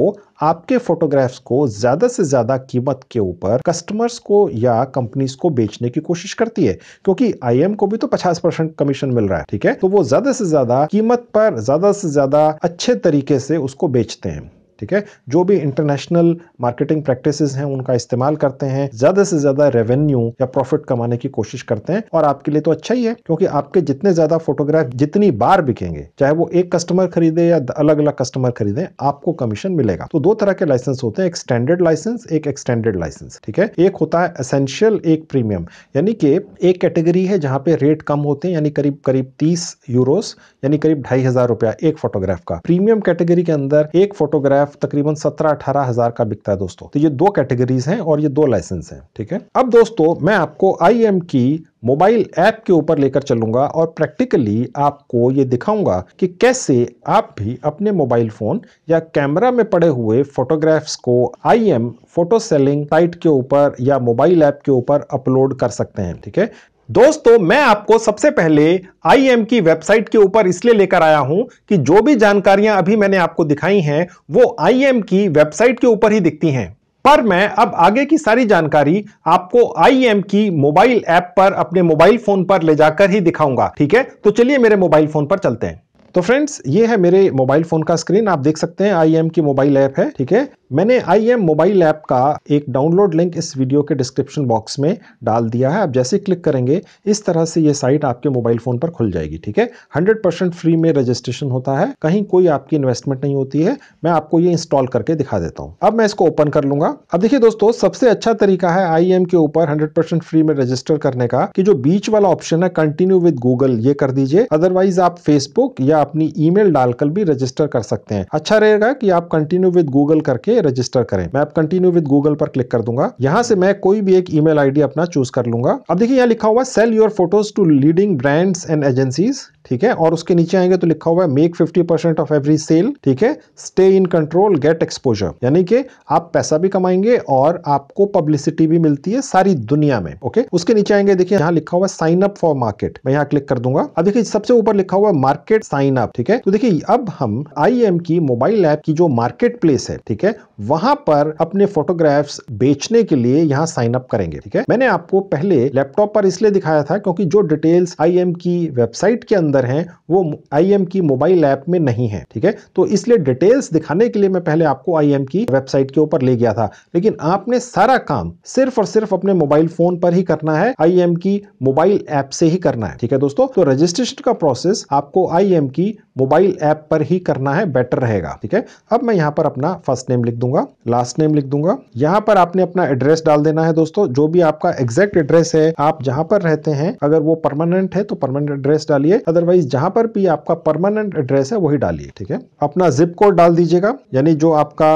आपके फोटोग्राफ्स को ज़्यादा से ज़्यादा कीमत के ऊपर कस्टमर्स को या कंपनीज को बेचने की कोशिश करती है क्योंकि आई को भी तो 50 परसेंट कमीशन मिल रहा है ठीक है तो वो ज़्यादा से ज़्यादा कीमत पर ज़्यादा से ज़्यादा अच्छे तरीके से उसको बेचते हैं ठीक है जो भी इंटरनेशनल मार्केटिंग प्रैक्टिसेस हैं उनका इस्तेमाल करते हैं ज्यादा से ज्यादा रेवेन्यू या प्रॉफिट कमाने की कोशिश करते हैं और आपके लिए तो अच्छा ही है क्योंकि आपके जितने ज्यादा फोटोग्राफ जितनी बार बिकेंगे चाहे वो एक कस्टमर खरीदे या अलग अलग कस्टमर खरीदे आपको कमीशन मिलेगा तो दो तरह के लाइसेंस होते हैं एक स्टैंडर्ड लाइसेंस एक एक्सटेंडेड लाइसेंस ठीक है एक होता है असेंशियल एक प्रीमियम यानी कि एक कैटेगरी है जहां पे रेट कम होते हैं यानी करीब करीब तीस यूरोस यानी करीब ढाई हजार रुपया एक फोटोग्राफ का प्रीमियम कैटेगरी के अंदर एक फोटोग्राफ एफ तकरीबन सत्रह अठारह हजार का बिकता है दोस्तों तो ये दो कैटेगरीज हैं और ये दो लाइसेंस हैं ठीक है अब दोस्तों मैं आपको आई एम की मोबाइल ऐप के ऊपर लेकर चलूंगा और प्रैक्टिकली आपको ये दिखाऊंगा कि कैसे आप भी अपने मोबाइल फ़ोन या कैमरा में पड़े हुए फोटोग्राफ्स को I am photo selling site के ऊपर या मोबाइल ऐप के ऊपर अपलोड कर सकते हैं ठीक है दोस्तों मैं आपको सबसे पहले आईएम की वेबसाइट के ऊपर इसलिए लेकर आया हूं कि जो भी जानकारियां अभी मैंने आपको दिखाई हैं वो आईएम की वेबसाइट के ऊपर ही दिखती हैं पर मैं अब आगे की सारी जानकारी आपको आईएम की मोबाइल ऐप पर अपने मोबाइल फोन पर ले जाकर ही दिखाऊंगा ठीक है तो चलिए मेरे मोबाइल फोन पर चलते हैं तो फ्रेंड्स ये है मेरे मोबाइल फोन का स्क्रीन आप देख सकते हैं आई एम की मोबाइल ऐप है ठीक है मैंने आई एम मोबाइल ऐप का एक डाउनलोड लिंक इस वीडियो के डिस्क्रिप्शन बॉक्स में डाल दिया है आप जैसे क्लिक करेंगे इस तरह से ये साइट आपके मोबाइल फ़ोन पर खुल जाएगी ठीक है 100% फ्री में रजिस्ट्रेशन होता है कहीं कोई आपकी इन्वेस्टमेंट नहीं होती है मैं आपको ये इंस्टॉल करके दिखा देता हूँ अब मैं इसको ओपन कर लूंगा अब देखिये दोस्तों सबसे अच्छा तरीका है आई के ऊपर हंड्रेड फ्री में रजिस्टर करने का की जो बीच वाला ऑप्शन है कंटिन्यू विद गूगल ये कर दीजिए अदरवाइज आप फेसबुक या अपनी ई डालकर भी रजिस्टर कर सकते हैं अच्छा रहेगा कि आप कंटिन्यू विद गूगल करके लिए रजिस्टर करें मैं अब कंटिन्यू विद गूगल पर क्लिक कर दूंगा यहाँ से मैं कोई भी एक ईमेल आईडी अपना चूज कर लूंगा अब देखिए यहाँ लिखा हुआ sell your photos to leading brands and agencies ठीक है और उसके नीचे आएंगे तो लिखा हुआ है make 50 percent of every sale ठीक है stay in control get exposure यानी कि आप पैसा भी कमाएंगे और आपको पब्लिसिटी भी मिलती है सारी दुनिया में ओके उसके नीचे आएंगे देखिए यहाँ लिखा हुआ साइन अप फॉर मार्केट मैं यहाँ क्लिक कर दूंगा अब देखिए सबसे ऊपर लिखा हुआ मार्केट साइन अप ठीक है तो देखिए अब हम आई की मोबाइल ऐप की जो मार्केट प्लेस है ठीक है वहां पर अपने फोटोग्राफ्स बेचने के लिए यहाँ साइन अप करेंगे ठीक है मैंने आपको पहले लैपटॉप पर इसलिए दिखाया था क्योंकि जो डिटेल्स आई की वेबसाइट के अंदर अंदर हैं वो आई की मोबाइल ऐप में नहीं है ठीक है तो इसलिए डिटेल्स दिखाने के लिए मैं पहले आपको आई की वेबसाइट के ऊपर ले गया था लेकिन आपने सारा काम सिर्फ और सिर्फ अपने मोबाइल फोन पर ही करना है आई की मोबाइल ऐप से ही करना है ठीक है दोस्तों तो रजिस्ट्रेशन का प्रोसेस आपको आई की मोबाइल ऐप पर ही करना है बेटर रहेगा ठीक है अब मैं यहाँ पर अपना फर्स्ट नेम लिख दूंगा लास्ट नेम लिख दूंगा यहाँ पर आपने अपना एड्रेस डाल देना है दोस्तों जो भी आपका एग्जैक्ट एड्रेस है आप जहां पर रहते हैं अगर वो परमानेंट है तो परमानेंट एड्रेस डालिए अदरवाइज वाइज जहां पर भी आपका परमानेंट एड्रेस है वही डालिए ठीक है अपना जिप कोड डाल दीजिएगा यानी जो आपका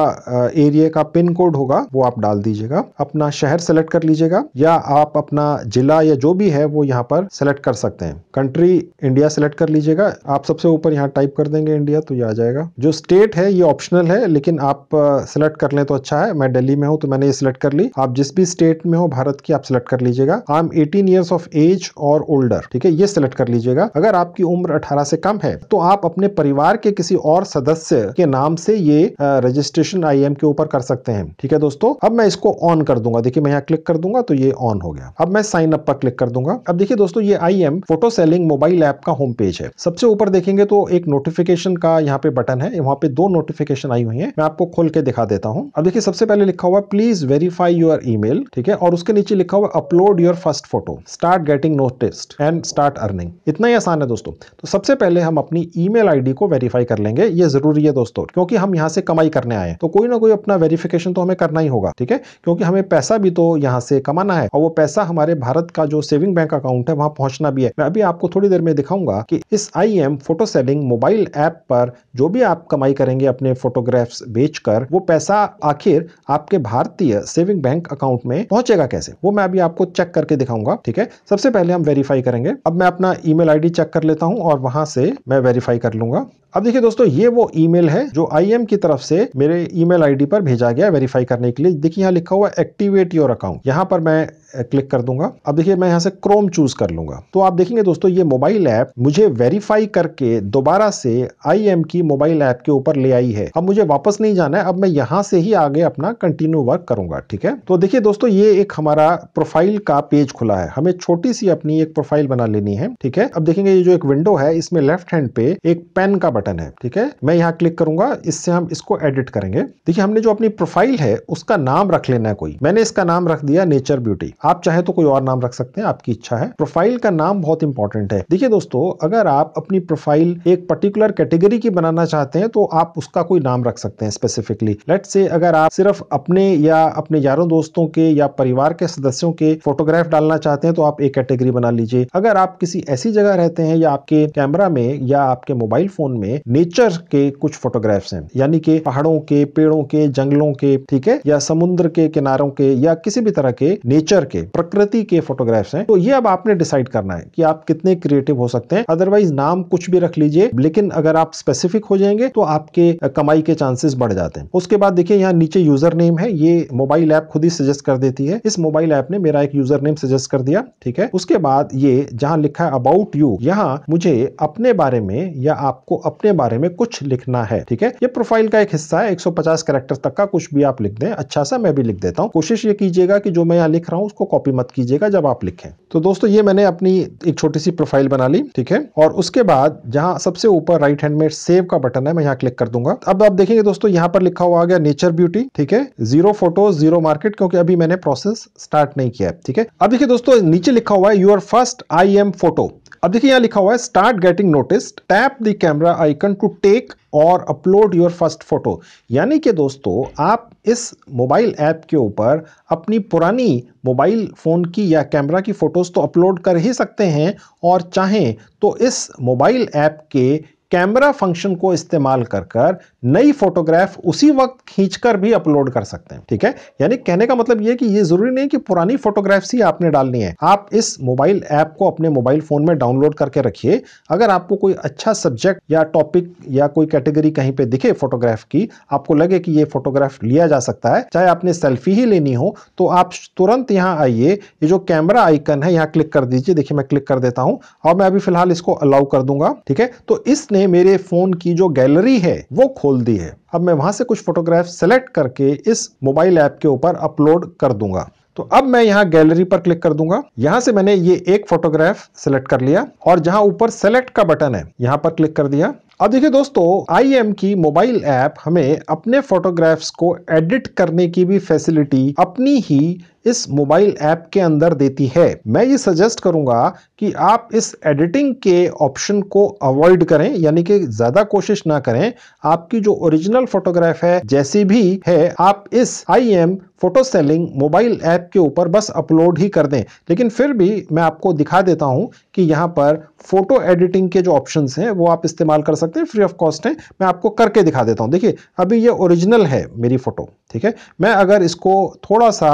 एरिया का पिन कोड होगा वो आप डाल दीजिएगा अपना शहर सेलेक्ट कर लीजिएगा या आप अपना जिला या जो भी है वो यहाँ पर सेलेक्ट कर सकते हैं कंट्री इंडिया सेलेक्ट कर लीजिएगा आप सबसे ऊपर यहाँ टाइप कर देंगे इंडिया तो ये आ जाएगा जो स्टेट है ये ऑप्शनल है लेकिन आप सेलेक्ट कर लें तो अच्छा है मैं दिल्ली में हूँ तो मैंने ये सिलेक्ट कर ली आप जिस भी स्टेट में हो भारत की आप सिलेक्ट कर लीजिएगा I am eighteen years of age और ओल्डर ठीक है ये सिलेक्ट कर लीजिएगा अगर आपकी आपकी उम्र 18 से कम है तो आप अपने परिवार के किसी और सदस्य के नाम से ये रजिस्ट्रेशन आई के ऊपर कर सकते हैं ठीक है दोस्तों अब मैं इसको ऑन कर दूंगा देखिए मैं यहाँ क्लिक कर दूंगा तो ये ऑन हो गया अब मैं साइन अप पर क्लिक कर दूंगा अब देखिए दोस्तों ये EyeEm photo selling mobile app का होम पेज है सबसे ऊपर देखेंगे तो एक नोटिफिकेशन का यहाँ पे बटन है वहाँ पे दो नोटिफिकेशन आई हुई है मैं आपको खोल के दिखा देता हूँ अब देखिए सबसे पहले लिखा हुआ प्लीज वेरीफाई योर ई ठीक है और उसके नीचे लिखा हुआ upload your first photo start getting notice and start earning इतना ही आसान है दोस्तों दोस्तों तो सबसे पहले हम अपनी ईमेल आईडी को वेरीफाई कर लेंगे ये जरूरी है दोस्तों क्योंकि हम यहाँ से कमाई करने आए हैं तो कोई ना कोई अपना वेरिफिकेशन तो हमें करना ही होगा ठीक है क्योंकि हमें पैसा भी तो यहाँ से कमाना है और वो पैसा हमारे भारत का जो सेविंग बैंक अकाउंट है वहाँ पहुंचना भी है मैं अभी आपको थोड़ी देर में दिखाऊंगा कि इस I am photo selling mobile app पर जो भी आप कमाई करेंगे अपने फोटोग्राफ्स बेचकर वो पैसा आखिर आपके भारतीय सेविंग बैंक अकाउंट में पहुंचेगा कैसे वो मैं अभी आपको चेक करके दिखाऊंगा ठीक है सबसे पहले हम वेरीफाई करेंगे अब मैं अपना ईमेल आईडी चेक कर ले लेता हूँ और वहाँ से मैं वेरीफाई कर लूँगा अब देखिए दोस्तों ये वो ईमेल है जो आईएम की तरफ से मेरे ईमेल आईडी पर भेजा गया वेरीफाई करने के लिए देखिए यहाँ लिखा हुआ एक्टिवेट योर अकाउंट यहाँ पर मैं क्लिक कर दूंगा अब देखिए मैं यहाँ से क्रोम चूज कर लूंगा तो आप देखेंगे दोस्तों ये मोबाइल ऐप मुझे वेरीफाई करके दोबारा से आई की मोबाइल ऐप के ऊपर ले आई है अब मुझे वापस नहीं जाना है अब मैं यहाँ से ही आगे अपना कंटिन्यू वर्क करूंगा ठीक है तो देखिये दोस्तों ये एक हमारा प्रोफाइल का पेज खुला है हमें छोटी सी अपनी एक प्रोफाइल बना लेनी है ठीक है अब देखेंगे ये जो एक विंडो है इसमें लेफ्ट हैंड पे एक पेन का बटन है ठीक है मैं यहाँ क्लिक करूंगा इससे हम इसको एडिट करेंगे देखिए हमने जो अपनी प्रोफाइल है उसका नाम रख लेना है कोई मैंने इसका नाम रख दिया नेचर ब्यूटी आप चाहे तो कोई और नाम रख सकते हैं आपकी इच्छा है प्रोफाइल का नाम बहुत इंपॉर्टेंट है देखिए दोस्तों अगर आप अपनी प्रोफाइल एक पर्टिकुलर कैटेगरी की बनाना चाहते हैं तो आप उसका कोई नाम रख सकते हैं स्पेसिफिकली लेट से अगर आप सिर्फ अपने या अपने यारों दोस्तों के या परिवार के सदस्यों के फोटोग्राफ डालना चाहते हैं तो आप एक कैटेगरी बना लीजिए अगर आप किसी ऐसी जगह रहते हैं या आपके कैमरा में या आपके मोबाइल फोन में में नेचर के कुछ फोटोग्राफ्स हैं यानी कि पहाड़ों के पेड़ों के जंगलों के ठीक है या समुद्र के किनारों के या किसी भी तरह के नेचर के प्रकृति के फोटोग्राफ्स हैं तो ये अब आपने डिसाइड करना है कि आप कितने क्रिएटिव हो सकते हैं अदरवाइज नाम कुछ भी रख लीजिए लेकिन अगर आप स्पेसिफिक हो जाएंगे तो आपके कमाई के चांसेस बढ़ जाते हैं उसके बाद देखिए यहाँ नीचे यूजर नेम है ये मोबाइल ऐप खुद ही सजेस्ट कर देती है इस मोबाइल ऐप ने मेरा एक यूजर नेम सजेस्ट कर दिया ठीक है उसके बाद ये जहाँ लिखा है अबाउट यू यहाँ मुझे अपने बारे में या आपको अपने अपने बारे में कुछ लिखना है ठीक है ये प्रोफाइल का एक हिस्सा है 150 कैरेक्टर तक का कुछ भी आप लिख दें अच्छा सा मैं भी लिख देता हूँ कोशिश ये कीजिएगा कि जो मैं यहाँ लिख रहा हूँ उसको कॉपी मत कीजिएगा जब आप लिखें तो दोस्तों ये मैंने अपनी एक छोटी सी प्रोफाइल बना ली ठीक है और उसके बाद जहाँ सबसे ऊपर राइट हैंड में सेव का बटन है मैं यहाँ क्लिक कर दूंगा अब आप देखेंगे दोस्तों यहाँ पर लिखा हुआ आ गया नेचर ब्यूटी ठीक है जीरो फोटो जीरो मार्केट क्योंकि अभी मैंने प्रोसेस स्टार्ट नहीं किया है ठीक है अब देखिए दोस्तों नीचे लिखा हुआ है your first I am photo अब देखिए यहाँ लिखा हुआ है start getting notice tap the camera icon to take और अपलोड योर फर्स्ट फोटो यानी कि दोस्तों आप इस मोबाइल ऐप के ऊपर अपनी पुरानी मोबाइल फ़ोन की या कैमरा की फ़ोटोज़ तो अपलोड कर ही सकते हैं और चाहें तो इस मोबाइल ऐप के कैमरा फंक्शन को इस्तेमाल कर कर नई फोटोग्राफ उसी वक्त खींचकर भी अपलोड कर सकते हैं ठीक है यानी कहने का मतलब यह कि ये जरूरी नहीं कि पुरानी फोटोग्राफ्स ही आपने डालनी है आप इस मोबाइल ऐप को अपने मोबाइल फोन में डाउनलोड करके रखिए अगर आपको कोई अच्छा सब्जेक्ट या टॉपिक या कोई कैटेगरी कहीं पर दिखे फोटोग्राफ की आपको लगे कि ये फोटोग्राफ लिया जा सकता है चाहे आपने सेल्फी ही लेनी हो तो आप तुरंत यहाँ आइए ये जो कैमरा आइकन है यहाँ क्लिक कर दीजिए देखिए मैं क्लिक कर देता हूँ और मैं अभी फिलहाल इसको अलाउ कर दूंगा ठीक है तो इसने मैंने मेरे फ़ोन की जो गैलरी है वो खोल दी है अब मैं वहां से कुछ फ़ोटोग्राफ सेलेक्ट करके इस मोबाइल ऐप के ऊपर अपलोड कर दूंगा तो अब मैं यहाँ गैलरी पर क्लिक कर दूंगा यहां से मैंने ये एक फोटोग्राफ सेलेक्ट कर लिया और जहां ऊपर सेलेक्ट का बटन है यहाँ पर क्लिक कर दिया अब देखिए दोस्तों आई एम की मोबाइल ऐप हमें अपने फोटोग्राफ्स को एडिट करने की भी फैसिलिटी अपनी ही इस मोबाइल ऐप के अंदर देती है मैं ये सजेस्ट करूंगा कि आप इस एडिटिंग के ऑप्शन को अवॉइड करें यानी कि ज्यादा कोशिश ना करें आपकी जो ओरिजिनल फोटोग्राफ है जैसी भी है आप इस I am photo selling mobile app के ऊपर बस अपलोड ही कर दें लेकिन फिर भी मैं आपको दिखा देता हूं कि यहाँ पर फोटो एडिटिंग के जो ऑप्शन हैं वो आप इस्तेमाल कर सकते हैं फ्री ऑफ कॉस्ट हैं मैं आपको करके दिखा देता हूँ देखिए अभी ये ओरिजिनल है मेरी फ़ोटो ठीक है मैं अगर इसको थोड़ा सा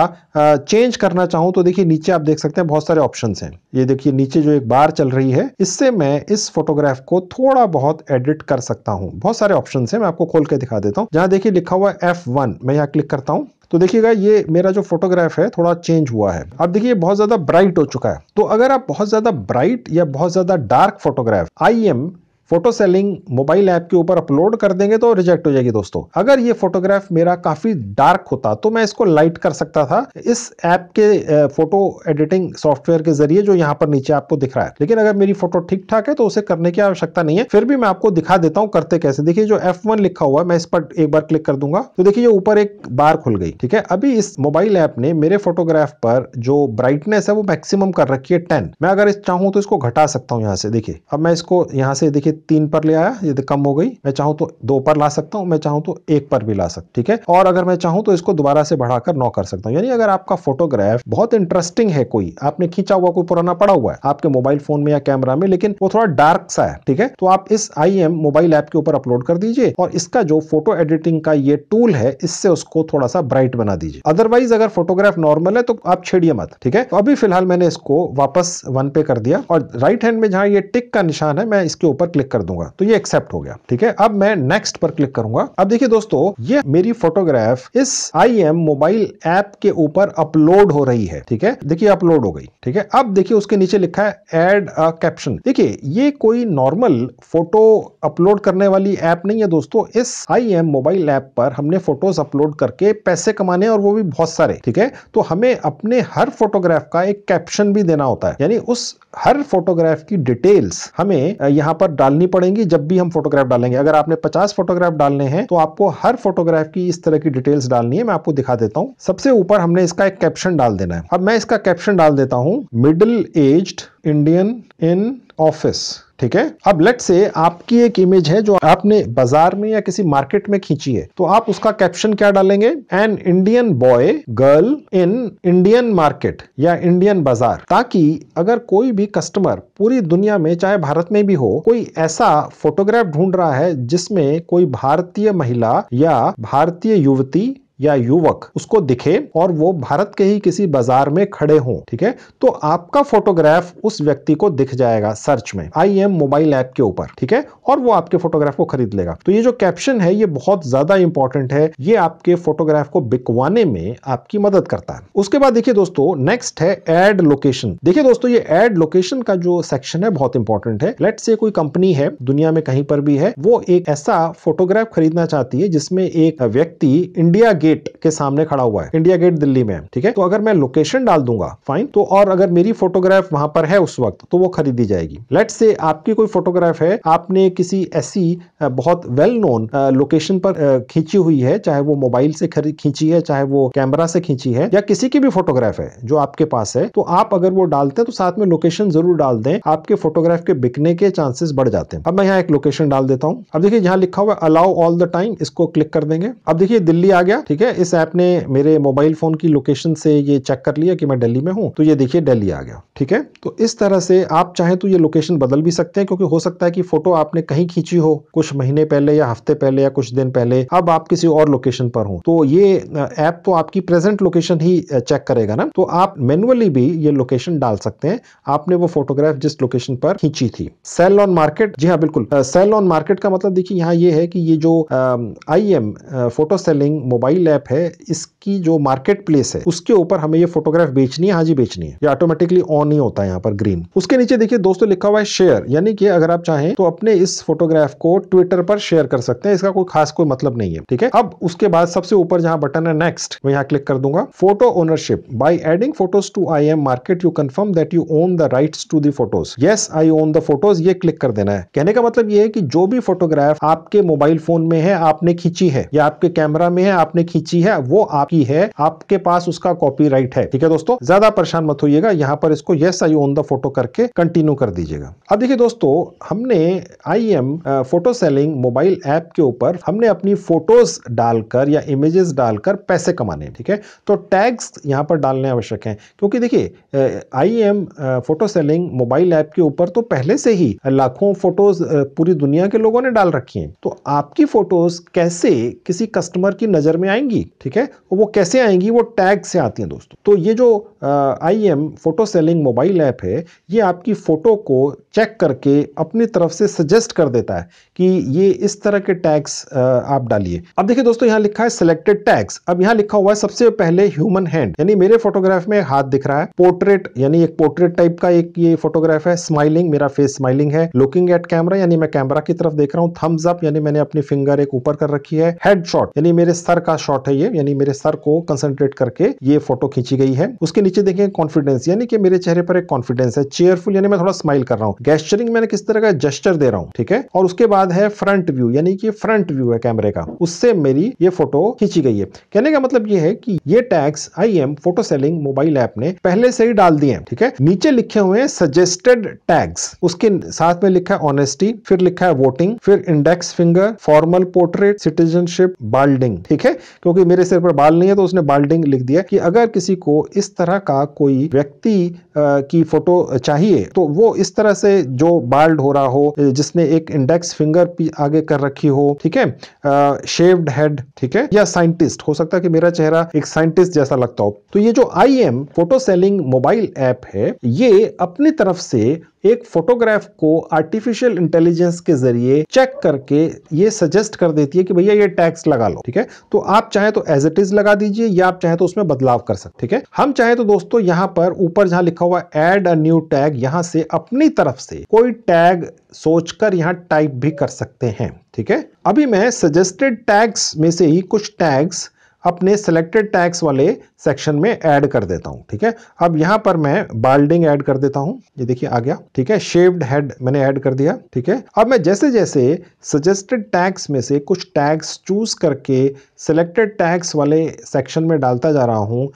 चेंज करना चाहूं तो देखिए नीचे आप देख सकते हैं बहुत सारे ऑप्शन हैं ये देखिए नीचे जो एक बार चल रही है इससे मैं इस फोटोग्राफ को थोड़ा बहुत एडिट कर सकता हूं बहुत सारे ऑप्शन है मैं आपको खोल के दिखा देता हूं जहां देखिए लिखा हुआ एफ एफ मैं यहाँ क्लिक करता हूँ तो देखिएगा ये मेरा जो फोटोग्राफ है थोड़ा चेंज हुआ है अब देखिए बहुत ज्यादा ब्राइट हो चुका है तो अगर आप बहुत ज्यादा ब्राइट या बहुत ज्यादा dark photograph I am photo selling mobile app के ऊपर अपलोड कर देंगे तो रिजेक्ट हो जाएगी दोस्तों अगर ये फोटोग्राफ मेरा काफी डार्क होता तो मैं इसको लाइट कर सकता था इस ऐप के फोटो एडिटिंग सॉफ्टवेयर के जरिए जो यहाँ पर नीचे आपको दिख रहा है लेकिन अगर मेरी फोटो ठीक ठाक है तो उसे करने की आवश्यकता नहीं है फिर भी मैं आपको दिखा देता हूँ करते कैसे देखिए जो एफ लिखा हुआ है मैं इस पर एक बार क्लिक कर दूंगा तो देखिये ये ऊपर एक बार खुल गई ठीक है अभी इस मोबाइल ऐप ने मेरे फोटोग्राफ पर जो ब्राइटनेस है वो मैक्सिमम कर रखी है टेन मैं अगर चाहूँ तो इसको घटा सकता हूँ यहाँ से देखिए अब मैं इसको यहाँ से देखिए तीन पर ले आया यदि कम हो गई मैं चाहूं तो दो पर ला सकता हूँ मैं चाहूं तो एक पर भी ला सकता ठीक है और अगर मैं चाहूं तो इसको दोबारा से बढ़ाकर नौ कर सकता हूँ यानी अगर आपका फोटोग्राफ बहुत इंटरेस्टिंग है कोई आपने खींचा हुआ कोई पुराना पड़ा हुआ है आपके मोबाइल फोन में या कैमरा में लेकिन वो थोड़ा डार्क सा है ठीक है तो आप इस आई मोबाइल ऐप के ऊपर अपलोड कर दीजिए और इसका जो फोटो एडिटिंग का ये टूल है इससे उसको थोड़ा सा ब्राइट बना दीजिए अदरवाइज अगर फोटोग्राफ नॉर्मल है तो आप छेड़िए मत ठीक है अभी फिलहाल मैंने इसको वापस वन पे कर दिया और राइट हैंड में जहां ये टिक का निशान है मैं इसके ऊपर क्लिक क्लिक कर दूंगा तो ये एक्सेप्ट हो गया ठीक है अब मैं नेक्स्ट पर क्लिक करूंगा अब देखिए दोस्तों ये मेरी फोटोग्राफ इस आई एम मोबाइल ऐप के ऊपर अपलोड हो रही है ठीक है देखिए अपलोड हो गई ठीक है अब देखिए उसके नीचे लिखा है एड अ कैप्शन देखिए ये कोई नॉर्मल फोटो अपलोड करने वाली ऐप नहीं है दोस्तों इस आई एम मोबाइल ऐप पर हमने फोटोज अपलोड करके पैसे कमाने और वो भी बहुत सारे ठीक है तो हमें अपने हर फोटोग्राफ का एक कैप्शन भी देना होता है यानी उस हर फोटोग्राफ की डिटेल्स हमें यहाँ पर डालनी डालनी पड़ेंगी जब भी हम फोटोग्राफ डालेंगे अगर आपने पचास फोटोग्राफ डालने हैं तो आपको हर फोटोग्राफ की इस तरह की डिटेल्स डालनी है मैं आपको दिखा देता हूँ सबसे ऊपर हमने इसका एक कैप्शन डाल देना है अब मैं इसका कैप्शन डाल देता हूँ middle aged Indian in office ठीक है अब लेट से आपकी एक इमेज है जो आपने बाजार में या किसी मार्केट में खींची है तो आप उसका कैप्शन क्या डालेंगे an Indian boy girl in Indian market या इंडियन बाजार ताकि अगर कोई भी कस्टमर पूरी दुनिया में चाहे भारत में भी हो कोई ऐसा फोटोग्राफ ढूंढ रहा है जिसमें कोई भारतीय महिला या भारतीय युवती या युवक उसको दिखे और वो भारत के ही किसी बाजार में खड़े हो ठीक है तो आपका फोटोग्राफ उस व्यक्ति को दिख जाएगा सर्च में आई एम मोबाइल ऐप के ऊपर ठीक है और वो आपके फोटोग्राफ को खरीद लेगा तो ये जो कैप्शन है ये बहुत ज्यादा इंपॉर्टेंट है ये आपके फोटोग्राफ को बिकवाने में आपकी मदद करता है उसके बाद देखिए दोस्तों नेक्स्ट है एड लोकेशन देखिए दोस्तों ये एड लोकेशन का जो सेक्शन है बहुत इंपॉर्टेंट है लेट से कोई कंपनी है दुनिया में कहीं पर भी है वो एक ऐसा फोटोग्राफ खरीदना चाहती है जिसमें एक व्यक्ति इंडिया गेट गेट के सामने खड़ा हुआ है इंडिया गेट दिल्ली में ठीक है तो अगर मैं लोकेशन डाल दूंगा फाइन तो और अगर मेरी फोटोग्राफ वहां पर है उस वक्त तो वो खरीदी जाएगी लेट से आपकी कोई फोटोग्राफ है आपने किसी ऐसी बहुत वेल नोन लोकेशन पर खींची हुई है चाहे वो मोबाइल से खींची है चाहे वो कैमरा से खींची है या किसी की भी फोटोग्राफ है जो आपके पास है तो आप अगर वो डालते हैं तो साथ में लोकेशन जरूर डाल दें आपके फोटोग्राफ के बिकने के चांसेस बढ़ जाते हैं अब मैं यहाँ एक लोकेशन डाल देता हूँ अब देखिए यहाँ लिखा हुआ अलाउ ऑल द टाइम इसको क्लिक कर देंगे अब देखिए दिल्ली आ गया ठीक है ठीक है इस ऐप ने मेरे मोबाइल फ़ोन की लोकेशन से ये चेक कर लिया कि मैं दिल्ली में हूँ तो ये देखिए दिल्ली आ गया ठीक है तो इस तरह से आप चाहे तो ये लोकेशन बदल भी सकते हैं क्योंकि हो सकता है कि फ़ोटो आपने कहीं खींची हो कुछ महीने पहले या हफ्ते पहले या कुछ दिन पहले अब आप किसी और लोकेशन पर हो तो ये ऐप तो आपकी प्रेजेंट लोकेशन ही चेक करेगा ना तो आप मैनुअली भी ये लोकेशन डाल सकते हैं आपने वो फोटोग्राफ जिस लोकेशन पर खींची थी सेल ऑन मार्केट जी हाँ बिल्कुल सेल ऑन मार्केट का मतलब देखिए यहाँ ये है कि ये जो I am photo selling mobile लैप है इसकी जो मार्केट प्लेस है उसके ऊपर हमें ये फोटोग्राफ बेचनी है हाँ जी बेचनी है ये ऑटोमेटिकली ऑन ही होता है यहाँ पर ग्रीन उसके नीचे देखिए दोस्तों लिखा हुआ है शेयर यानी कि अगर आप चाहें तो अपने इस फोटोग्राफ को ट्विटर पर शेयर कर सकते हैं इसका कोई खास कोई मतलब नहीं है ठीक है अब उसके बाद सबसे ऊपर जहाँ बटन है नेक्स्ट मैं यहाँ क्लिक कर दूंगा photo ownership by adding photos to I am market you confirm that you own the right to the photos yes I own the photos ये क्लिक कर देना है कहने का मतलब ये है कि जो भी फोटोग्राफ आपके मोबाइल फोन में है आपने खींची है या आपके कैमरा में है आपने खींची खींची है वो आपकी है आपके पास उसका कॉपीराइट है ठीक है दोस्तों ज्यादा परेशान मत होइएगा यहाँ पर इसको yes I own the photo करके कंटिन्यू कर दीजिएगा अब देखिए दोस्तों हमने I am photo selling mobile app के ऊपर हमने अपनी फोटोज डालकर या इमेजेस डालकर पैसे कमाने ठीक है तो टैग्स यहाँ पर डालने आवश्यक है क्योंकि देखिए I am photo selling mobile app के ऊपर तो पहले से ही लाखों फोटोज पूरी दुनिया के लोगों ने डाल रखी हैं तो आपकी फोटोज कैसे किसी कस्टमर की नजर में आए आएंगी ठीक है और वो कैसे आएंगी वो टैग से आती हैं दोस्तों तो ये जो I am photo selling mobile app है ये आपकी फ़ोटो को चेक करके अपनी तरफ से सजेस्ट कर देता है कि ये इस तरह के टैग्स आप डालिए अब देखिए दोस्तों यहाँ लिखा है सिलेक्टेड टैग्स अब यहाँ लिखा हुआ है सबसे पहले ह्यूमन हैंड यानी मेरे फोटोग्राफ में हाथ दिख रहा है पोर्ट्रेट यानी एक पोर्ट्रेट टाइप का एक ये फोटोग्राफ है स्माइलिंग मेरा फेस स्माइलिंग है लुकिंग एट कैमरा यानी मैं कैमरा की तरफ देख रहा हूँ थम्स अप यानी मैंने अपनी फिंगर एक ऊपर कर रखी है हेड शॉट यानी मेरे सर का शॉट है ये यानी मेरे सर को कंसंट्रेट करके ये फोटो खींची गई है उसके नीचे देखें कॉन्फिडेंस यानी कि मेरे चेहरे पर एक कॉन्फिडेंस है चेयरफुल यानी मैं थोड़ा स्माइल कर रहा हूँ गेस्टरिंग मैंने किस तरह का जेस्टर दे रहा हूँ ठीक है और उसके बाद है फ्रंट व्यू यानी कि फ्रंट व्यू है कैमरे का उससे मेरी ये फोटो खींची गई है कहने का मतलब ये है कि ये tags I am photo selling mobile app ने पहले से ही डाल दिए हैं ठीक है नीचे लिखे हुए सजेस्टेड टैग्स उसके साथ में लिखा है ऑनेस्टी फिर लिखा है वोटिंग फिर index finger formal portrait citizenship balding ठीक है क्योंकि मेरे सिर पर बाल नहीं है तो उसने बाल्डिंग लिख दिया कि अगर किसी को इस तरह का कोई व्यक्ति की फ़ोटो चाहिए तो वो इस तरह से जो बाल्ड हो रहा हो जिसने एक इंडेक्स फिंगर आगे कर रखी हो ठीक है शेव्ड हेड ठीक है या साइंटिस्ट हो सकता है कि मेरा चेहरा एक साइंटिस्ट जैसा लगता हो तो ये जो I am photo selling mobile app है ये अपनी तरफ से एक फोटोग्राफ को आर्टिफिशियल इंटेलिजेंस के जरिए चेक करके ये सजेस्ट कर देती है कि भैया ये टैक्स लगा लो ठीक है तो आप चाहे तो एज इट इज लगा दीजिए या आप चाहे तो उसमें बदलाव कर सकते ठीक है हम चाहे तो दोस्तों यहां पर ऊपर जहां लिखा हुआ एड अ न्यू टैग यहां से अपनी तरफ से कोई टैग सोचकर यहां टाइप भी कर सकते हैं ठीक है अभी मैं सजेस्टेड टैग्स में से ही कुछ टैग्स अपने सिलेक्टेड टैग्स वाले सेक्शन में ऐड कर देता हूं ठीक है अब यहां पर मैं बाल्डिंग ऐड कर देता हूं ये देखिए आ गया ठीक है शेव्ड हेड मैंने ऐड कर दिया ठीक है अब मैं जैसे जैसे सजेस्टेड टैग्स में से कुछ टैग्स चूज करके सिलेक्टेड टैग्स वाले सेक्शन में डालता जा रहा हूं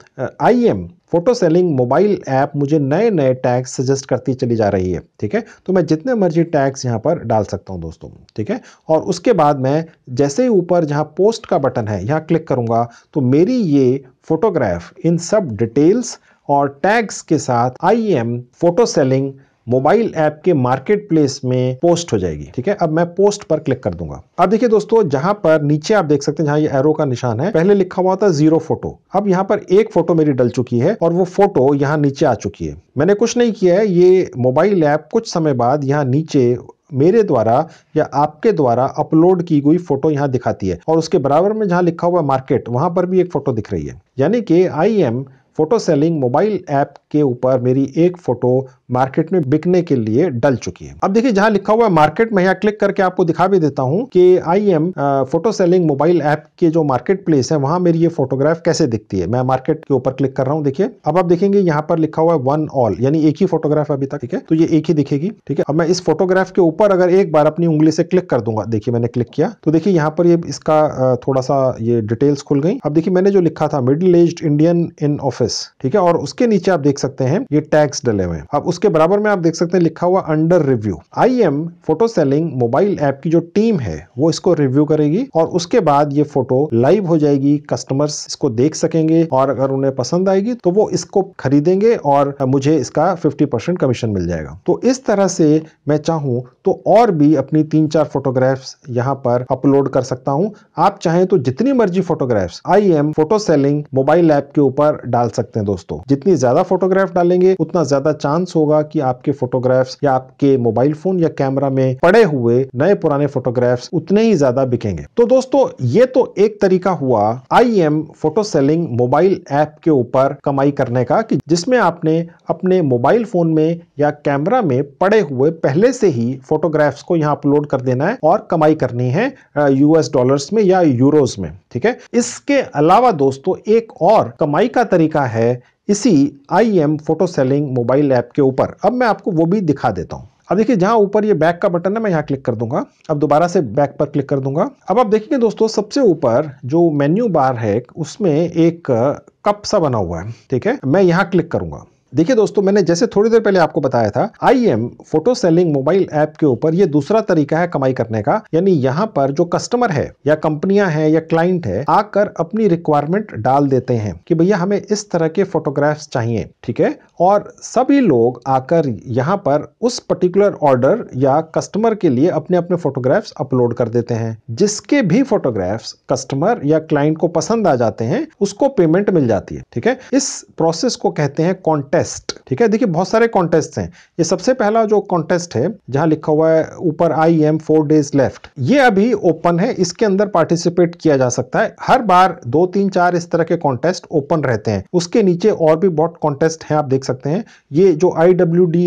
I am photo selling mobile app मुझे नए नए टैग्स सजेस्ट करती चली जा रही है ठीक है तो मैं जितने मर्जी टैग्स यहाँ पर डाल सकता हूँ दोस्तों ठीक है और उसके बाद मैं जैसे ही ऊपर जहाँ पोस्ट का बटन है यहाँ क्लिक करूँगा तो मेरी ये फोटोग्राफ इन सब डिटेल्स और टैग्स के साथ EyeEm e photo selling mobile app के मार्केट प्लेस में पोस्ट हो जाएगी ठीक है अब मैं पोस्ट पर क्लिक कर दूंगा अब देखिए दोस्तों जहां पर नीचे आप देख सकते हैं जहां ये एरो का निशान है पहले लिखा हुआ था जीरो फोटो अब यहां पर एक फोटो मेरी डल चुकी है और वो फोटो यहां नीचे आ चुकी है मैंने कुछ नहीं किया है ये मोबाइल ऐप कुछ समय बाद यहाँ नीचे मेरे द्वारा या आपके द्वारा अपलोड की गई फोटो यहाँ दिखाती है और उसके बराबर में जहाँ लिखा हुआ मार्केट वहां पर भी एक फोटो दिख रही है यानी कि I am photo selling mobile app के ऊपर मेरी एक फ़ोटो मार्केट में बिकने के लिए डल चुकी है अब देखिए जहां लिखा हुआ है मार्केट में यहाँ क्लिक करके आपको दिखा भी देता हूँ कि I am photo selling mobile app के जो मार्केट प्लेस है वहां मेरी ये फोटोग्राफ कैसे दिखती है मैं मार्केट के ऊपर क्लिक कर रहा हूँ देखिए अब आप देखेंगे यहाँ पर लिखा हुआ है वन ऑल यानी एक ही फोटोग्राफ अभी तक ठीक है तो ये एक ही दिखेगी ठीक है अब मैं इस फोटोग्राफ के ऊपर अगर एक बार अपनी उंगली से क्लिक कर दूंगा देखिए मैंने क्लिक किया तो देखिये यहाँ पर ये इसका थोड़ा सा ये डिटेल्स खुल गई अब देखिए मैंने जो लिखा था middle age Indian in office ठीक है और उसके नीचे आप देख सकते हैं ये टैक्स डले हुए अब उसके बराबर में आप देख सकते हैं लिखा हुआ under review I am photo selling mobile app की जो टीम है वो इसको रिव्यू करेगी और उसके बाद ये फोटो लाइव हो जाएगी कस्टमर्स इसको देख सकेंगे और अगर उन्हें पसंद आएगी तो वो इसको खरीदेंगे और मुझे इसका 50 परसेंट कमीशन मिल जाएगा तो इस तरह से मैं चाहूँ तो और भी अपनी तीन चार फोटोग्राफ्स यहाँ पर अपलोड कर सकता हूँ आप चाहें तो जितनी मर्जी photographs I am photo selling mobile app के ऊपर डाल सकते हैं दोस्तों जितनी ज्यादा फोटोग्राफ डालेंगे उतना ज्यादा चांस हो होगा कि आपके फोटोग्राफ्स या आपके मोबाइल फोन या कैमरा में पड़े हुए नए पुराने फोटोग्राफ्स उतने ही ज्यादा बिकेंगे तो दोस्तों ये तो एक तरीका हुआ I am photo selling mobile app के ऊपर कमाई करने का कि जिसमें आपने अपने मोबाइल फोन में या कैमरा में पड़े हुए पहले से ही फोटोग्राफ्स को यहाँ अपलोड कर देना है और कमाई करनी है यूएस डॉलर्स में या यूरोज में ठीक है इसके अलावा दोस्तों एक और कमाई का तरीका है इसी I am photo selling mobile app के ऊपर अब मैं आपको वो भी दिखा देता हूँ अब देखिए जहाँ ऊपर ये बैक का बटन है मैं यहाँ क्लिक कर दूंगा अब दोबारा से बैक पर क्लिक कर दूंगा अब आप देखेंगे दोस्तों सबसे ऊपर जो मेन्यू बार है उसमें एक कप सा बना हुआ है ठीक है मैं यहाँ क्लिक करूंगा देखिए दोस्तों मैंने जैसे थोड़ी देर पहले आपको बताया था I am photo selling mobile app के ऊपर ये दूसरा तरीका है कमाई करने का यानी यहाँ पर जो कस्टमर है या कंपनियां हैं या क्लाइंट है आकर अपनी रिक्वायरमेंट डाल देते हैं कि भैया हमें इस तरह के फोटोग्राफ्स चाहिए ठीक है और सभी लोग आकर यहाँ पर उस पर्टिकुलर ऑर्डर या कस्टमर के लिए अपने अपने फोटोग्राफ्स अपलोड कर देते हैं जिसके भी फोटोग्राफ्स कस्टमर या क्लाइंट को पसंद आ जाते हैं उसको पेमेंट मिल जाती है ठीक है इस प्रोसेस को कहते हैं कॉन्टेस्ट कॉन्टेस्ट ठीक है देखिए बहुत सारे कॉन्टेस्ट हैं ये सबसे पहला जो कॉन्टेस्ट है जहां लिखा हुआ है ऊपर EyeEm four days left ये अभी ओपन है इसके अंदर पार्टिसिपेट किया जा सकता है हर बार दो तीन चार इस तरह के कॉन्टेस्ट ओपन रहते हैं उसके नीचे और भी बहुत कॉन्टेस्ट है आप देख सकते हैं ये जो आई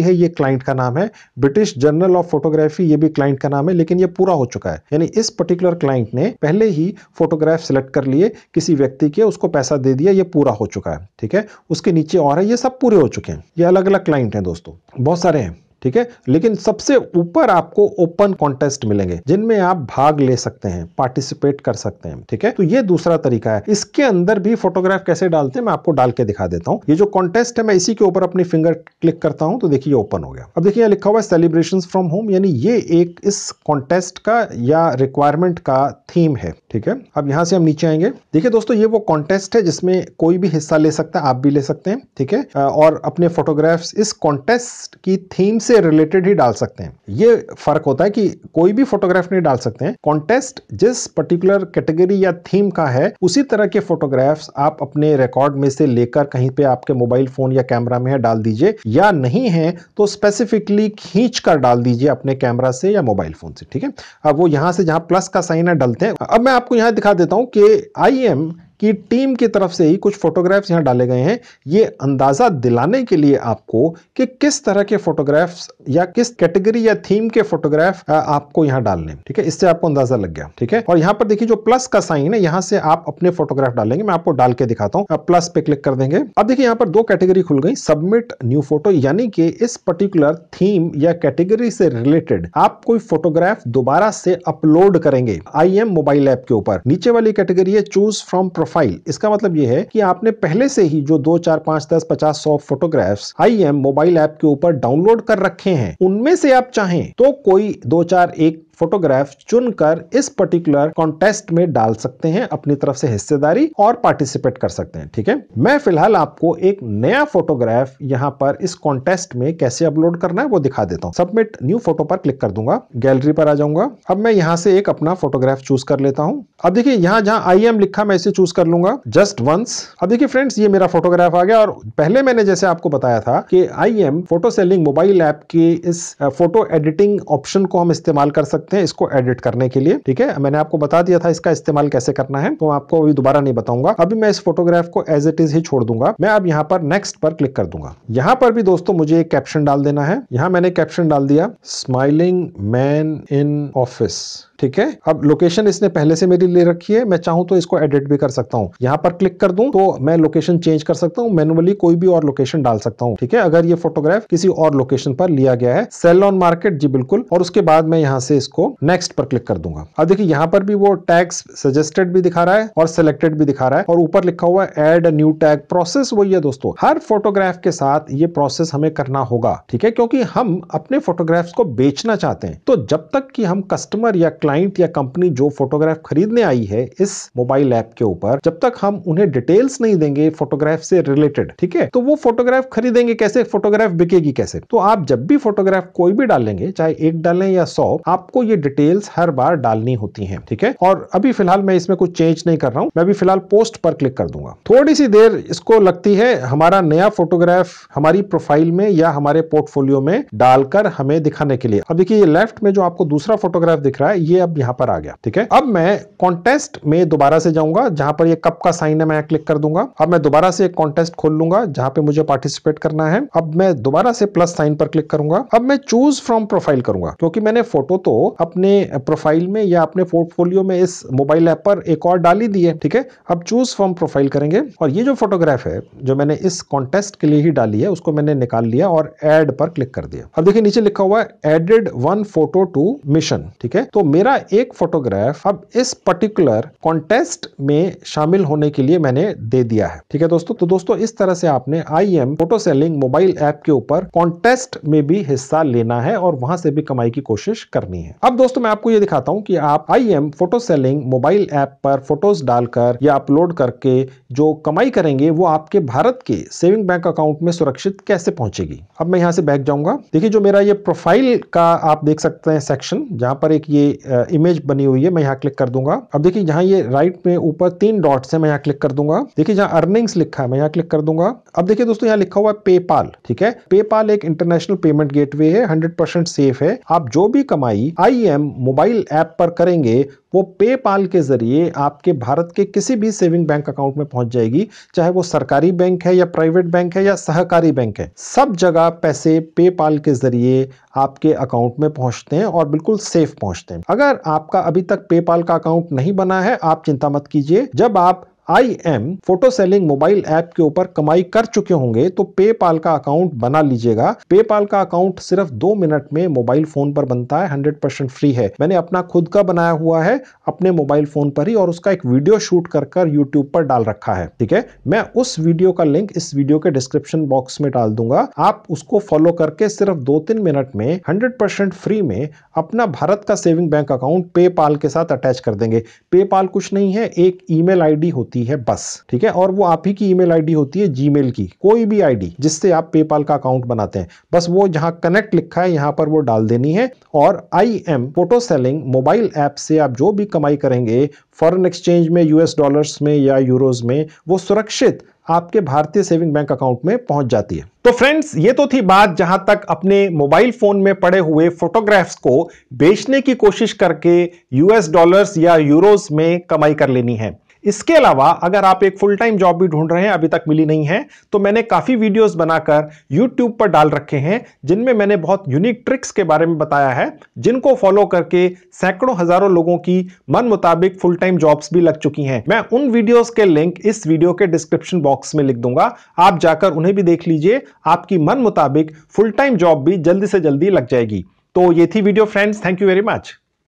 है ये क्लाइंट का नाम है ब्रिटिश जर्नल ऑफ फोटोग्राफी ये भी क्लाइंट का नाम है लेकिन ये पूरा हो चुका है यानी इस पर्टिकुलर क्लाइंट ने पहले ही फोटोग्राफ सेलेक्ट कर लिए किसी व्यक्ति के उसको पैसा दे दिया ये पूरा हो चुका है ठीक है उसके नीचे और है ये सब पूरे हो हो चुके हैं ये अलग अलग क्लाइंट हैं दोस्तों बहुत सारे हैं ठीक है लेकिन सबसे ऊपर आपको ओपन कॉन्टेस्ट मिलेंगे जिनमें आप भाग ले सकते हैं पार्टिसिपेट कर सकते हैं ठीक है तो ये दूसरा तरीका है इसके अंदर भी फोटोग्राफ कैसे डालते हैं मैं आपको डाल के दिखा देता हूँ ये जो कॉन्टेस्ट है मैं इसी के ऊपर अपनी फिंगर क्लिक करता हूँ तो देखिए ओपन हो गया अब देखिए यहाँ लिखा हुआ है सेलिब्रेशन फ्रॉम होम यानी ये एक इस कॉन्टेस्ट का या रिक्वायरमेंट का थीम है ठीक है अब यहाँ से हम नीचे आएंगे देखिये दोस्तों ये वो कॉन्टेस्ट है जिसमें कोई भी हिस्सा ले सकता है आप भी ले सकते हैं ठीक है और अपने फोटोग्राफ्स इस कॉन्टेस्ट की थीम से रिलेटेड ही डाल सकते हैं ये फर्क होता है कि कोई भी फोटोग्राफ नहीं डाल सकते हैं कॉन्टेस्ट जिस पर्टिकुलर कैटेगरी या थीम का है उसी तरह के फोटोग्राफ्स आप अपने रिकॉर्ड में से लेकर कहीं पे आपके मोबाइल फोन या कैमरा में है डाल दीजिए या नहीं है तो स्पेसिफिकली खींच कर डाल दीजिए अपने कैमरा से या मोबाइल फोन से ठीक है अब वो यहां से जहां प्लस का साइन है डालते हैं अब मैं आपको यहां दिखा देता हूं कि आई एम कि टीम की तरफ से ही कुछ फोटोग्राफ्स यहाँ डाले गए हैं ये अंदाज़ा दिलाने के लिए आपको कि किस तरह के फोटोग्राफ्स या किस कैटेगरी या थीम के फोटोग्राफ आपको यहाँ डालने ठीक है इससे आपको अंदाज़ा लग गया ठीक है और यहाँ पर देखिए जो प्लस का साइन है यहाँ से आप अपने फोटोग्राफ डालेंगे मैं आपको डाल के दिखाता हूँ प्लस पे क्लिक कर देंगे अब देखिए यहाँ पर दो कैटेगरी खुल गई सबमिट न्यू फोटो यानी कि इस पर्टिकुलर थीम या कैटेगरी से रिलेटेड आप कोई फोटोग्राफ दोबारा से अपलोड करेंगे आई एम मोबाइल ऐप के ऊपर नीचे वाली कैटेगरी है चूज फ्रॉम प्रोफाइल इसका मतलब ये है कि आपने पहले से ही जो दो चार पांच दस पचास सौ photographs EyeEm mobile app के ऊपर डाउनलोड कर रखे हैं उनमें से आप चाहें तो कोई दो चार एक फोटोग्राफ चुनकर इस पर्टिकुलर कॉन्टेस्ट में डाल सकते हैं अपनी तरफ से हिस्सेदारी और पार्टिसिपेट कर सकते हैं ठीक है मैं फिलहाल आपको एक नया फोटोग्राफ यहाँ पर इस कॉन्टेस्ट में कैसे अपलोड करना है वो दिखा देता हूँ सबमिट न्यू फोटो पर क्लिक कर दूंगा गैलरी पर आ जाऊंगा अब मैं यहाँ से एक अपना फोटोग्राफ चूज कर लेता हूँ अब देखिये यहाँ जहाँ आई एम लिखा मैं इसे चूज कर लूंगा जस्ट वंस अब देखिए फ्रेंड्स ये मेरा फोटोग्राफ आ गया और पहले मैंने जैसे आपको बताया था कि I am photo selling mobile app की इस फोटो एडिटिंग ऑप्शन को हम इस्तेमाल कर सकते सकते हैं इसको एडिट करने के लिए ठीक है मैंने आपको बता दिया था इसका इस्तेमाल कैसे करना है तो आपको अभी दोबारा नहीं बताऊंगा अभी मैं इस फोटोग्राफ को एज इट इज ही छोड़ दूंगा मैं अब यहाँ पर नेक्स्ट पर क्लिक कर दूंगा यहाँ पर भी दोस्तों मुझे एक कैप्शन डाल देना है यहाँ मैंने कैप्शन डाल दिया स्माइलिंग मैन इन ऑफिस ठीक है अब लोकेशन इसने पहले से मेरी ले रखी है मैं चाहूं तो इसको एडिट भी कर सकता हूँ यहाँ पर क्लिक कर दूं तो मैं लोकेशन चेंज कर सकता हूँ मैनुअली कोई भी और लोकेशन डाल सकता हूँ ठीक है अगर ये फोटोग्राफ किसी और लोकेशन पर लिया गया है सेल ऑन मार्केट जी बिल्कुल और उसके बाद मैं यहाँ से इसको नेक्स्ट पर क्लिक कर दूंगा अब देखिए यहाँ पर भी वो टैग्स सजेस्टेड भी दिखा रहा है और सिलेक्टेड भी दिखा रहा है और ऊपर लिखा हुआ है एड न्यू टैग प्रोसेस वही है दोस्तों हर फोटोग्राफ के साथ ये प्रोसेस हमें करना होगा ठीक है क्योंकि हम अपने फोटोग्राफ्स को बेचना चाहते हैं तो जब तक कि हम कस्टमर या क्लाइंट या कंपनी जो फोटोग्राफ खरीदने आई है इस मोबाइल ऐप के ऊपर जब तक हम उन्हें डिटेल्स नहीं देंगे फोटोग्राफ से रिलेटेड ठीक है तो वो फोटोग्राफ खरीदेंगे कैसे फोटोग्राफ बिकेगी कैसे तो आप जब भी फोटोग्राफ कोई भी डालेंगे चाहे एक डालें या सौ आपको ये डिटेल्स हर बार डालनी होती है ठीक है और अभी फिलहाल मैं इसमें कुछ चेंज नहीं कर रहा हूँ मैं अभी फिलहाल पोस्ट पर क्लिक कर दूंगा थोड़ी सी देर इसको लगती है हमारा नया फोटोग्राफ हमारी प्रोफाइल में या हमारे पोर्टफोलियो में डालकर हमें दिखाने के लिए अब देखिए ये लेफ्ट में जो आपको दूसरा फोटोग्राफ दिख रहा है ये अब यहां पर आ गया ठीक है अब मैं कॉन्टेस्ट में दोबारा से जाऊंगा जहां पर ये कप का साइन है मैं क्लिक कर दूंगा अब मैं दोबारा से एक कॉन्टेस्ट खोल लूंगा जहां पे मुझे पार्टिसिपेट करना है अब मैं दोबारा से प्लस साइन पर क्लिक करूंगा अब मैं चूज फ्रॉम प्रोफाइल करूंगा क्योंकि मैंने फोटो तो अपने प्रोफाइल में या अपने पोर्टफोलियो में इस मोबाइल ऐप पर एक और डाली दी है ठीक है अब चूज फ्रॉम प्रोफाइल करेंगे और ये जो फोटोग्राफ है जो मैंने इस कॉन्टेस्ट के लिए ही डाली है उसको मैंने निकाल लिया और एड पर क्लिक कर दिया अब देखिए नीचे लिखा हुआ है added one photo to mission ठीक है तो मेरा मेरा एक फोटोग्राफ अब इस पर्टिकुलर कॉन्टेस्ट में शामिल होने के लिए मैंने दे दिया है ठीक है दोस्तों तो दोस्तों इस तरह से आपने I am photo selling mobile app के ऊपर कॉन्टेस्ट में भी हिस्सा लेना है और वहां से भी कमाई की कोशिश करनी है अब दोस्तों मैं आपको ये दिखाता हूँ कि आप I am photo selling mobile app पर फोटोज डालकर या अपलोड करके जो कमाई करेंगे वो आपके भारत के सेविंग बैंक अकाउंट में सुरक्षित कैसे पहुंचेगी अब मैं यहाँ से बैक जाऊंगा देखिए जो मेरा ये प्रोफाइल का आप देख सकते हैं सेक्शन जहाँ पर एक ये इमेज बनी हुई है मैं यहाँ क्लिक कर दूंगा अब देखिए यहाँ ये राइट में ऊपर तीन डॉट्स है मैं यहाँ क्लिक कर दूंगा देखिए जहाँ अर्निंग्स लिखा है मैं यहाँ क्लिक कर दूंगा अब देखिए दोस्तों यहाँ लिखा हुआ है पेपाल ठीक है पेपाल एक इंटरनेशनल पेमेंट गेट है हंड्रेड सेफ है आप जो भी कमाई आई मोबाइल ऐप पर करेंगे वो पेपाल के जरिए आपके भारत के किसी भी सेविंग बैंक अकाउंट में पहुंच जाएगी चाहे वो सरकारी बैंक है या प्राइवेट बैंक है या सहकारी बैंक है सब जगह पैसे पेपाल के जरिए आपके अकाउंट में पहुंचते हैं और बिल्कुल सेफ पहुंचते हैं अगर अगर आपका अभी तक पेपाल का अकाउंट नहीं बना है आप चिंता मत कीजिए जब आप I am photo selling mobile app के ऊपर कमाई कर चुके होंगे तो पेपाल का अकाउंट बना लीजिएगा पेपाल का अकाउंट सिर्फ दो मिनट में मोबाइल फोन पर बनता है हंड्रेड परसेंट फ्री है मैंने अपना खुद का बनाया हुआ है अपने मोबाइल फोन पर ही और उसका एक वीडियो शूट कर कर यूट्यूब पर डाल रखा है ठीक है मैं उस वीडियो का लिंक इस वीडियो के डिस्क्रिप्शन बॉक्स में डाल दूंगा आप उसको फॉलो करके सिर्फ दो तीन मिनट में हंड्रेड परसेंट फ्री में अपना भारत का सेविंग बैंक अकाउंट पेपाल के साथ अटैच कर देंगे पेपाल कुछ नहीं है एक ई मेल होती होती है बस ठीक है और वो आप ही की ईमेल आईडी होती है जीमेल की कोई भी आईडी जिससे आप पेपाल का अकाउंट बनाते हैं बस वो जहां कनेक्ट लिखा है यहां पर वो डाल देनी है और I am photo selling mobile app से आप जो भी कमाई करेंगे फॉरन एक्सचेंज में यूएस डॉलर्स में या यूरोज में वो सुरक्षित आपके भारतीय सेविंग बैंक अकाउंट में पहुंच जाती है तो फ्रेंड्स ये तो थी बात जहां तक अपने मोबाइल फोन में पड़े हुए फोटोग्राफ्स को बेचने की कोशिश करके यूएस डॉलर्स या यूरोस में कमाई कर लेनी है इसके अलावा अगर आप एक फुल टाइम जॉब भी ढूंढ रहे हैं अभी तक मिली नहीं है तो मैंने काफ़ी वीडियोस बनाकर यूट्यूब पर डाल रखे हैं जिनमें मैंने बहुत यूनिक ट्रिक्स के बारे में बताया है जिनको फॉलो करके सैकड़ों हज़ारों लोगों की मन मुताबिक फुल टाइम जॉब्स भी लग चुकी हैं मैं उन वीडियोज़ के लिंक इस वीडियो के डिस्क्रिप्शन बॉक्स में लिख दूंगा आप जाकर उन्हें भी देख लीजिए आपकी मन मुताबिक फुल टाइम जॉब भी जल्दी से जल्दी लग जाएगी तो ये थी video friends thank you very much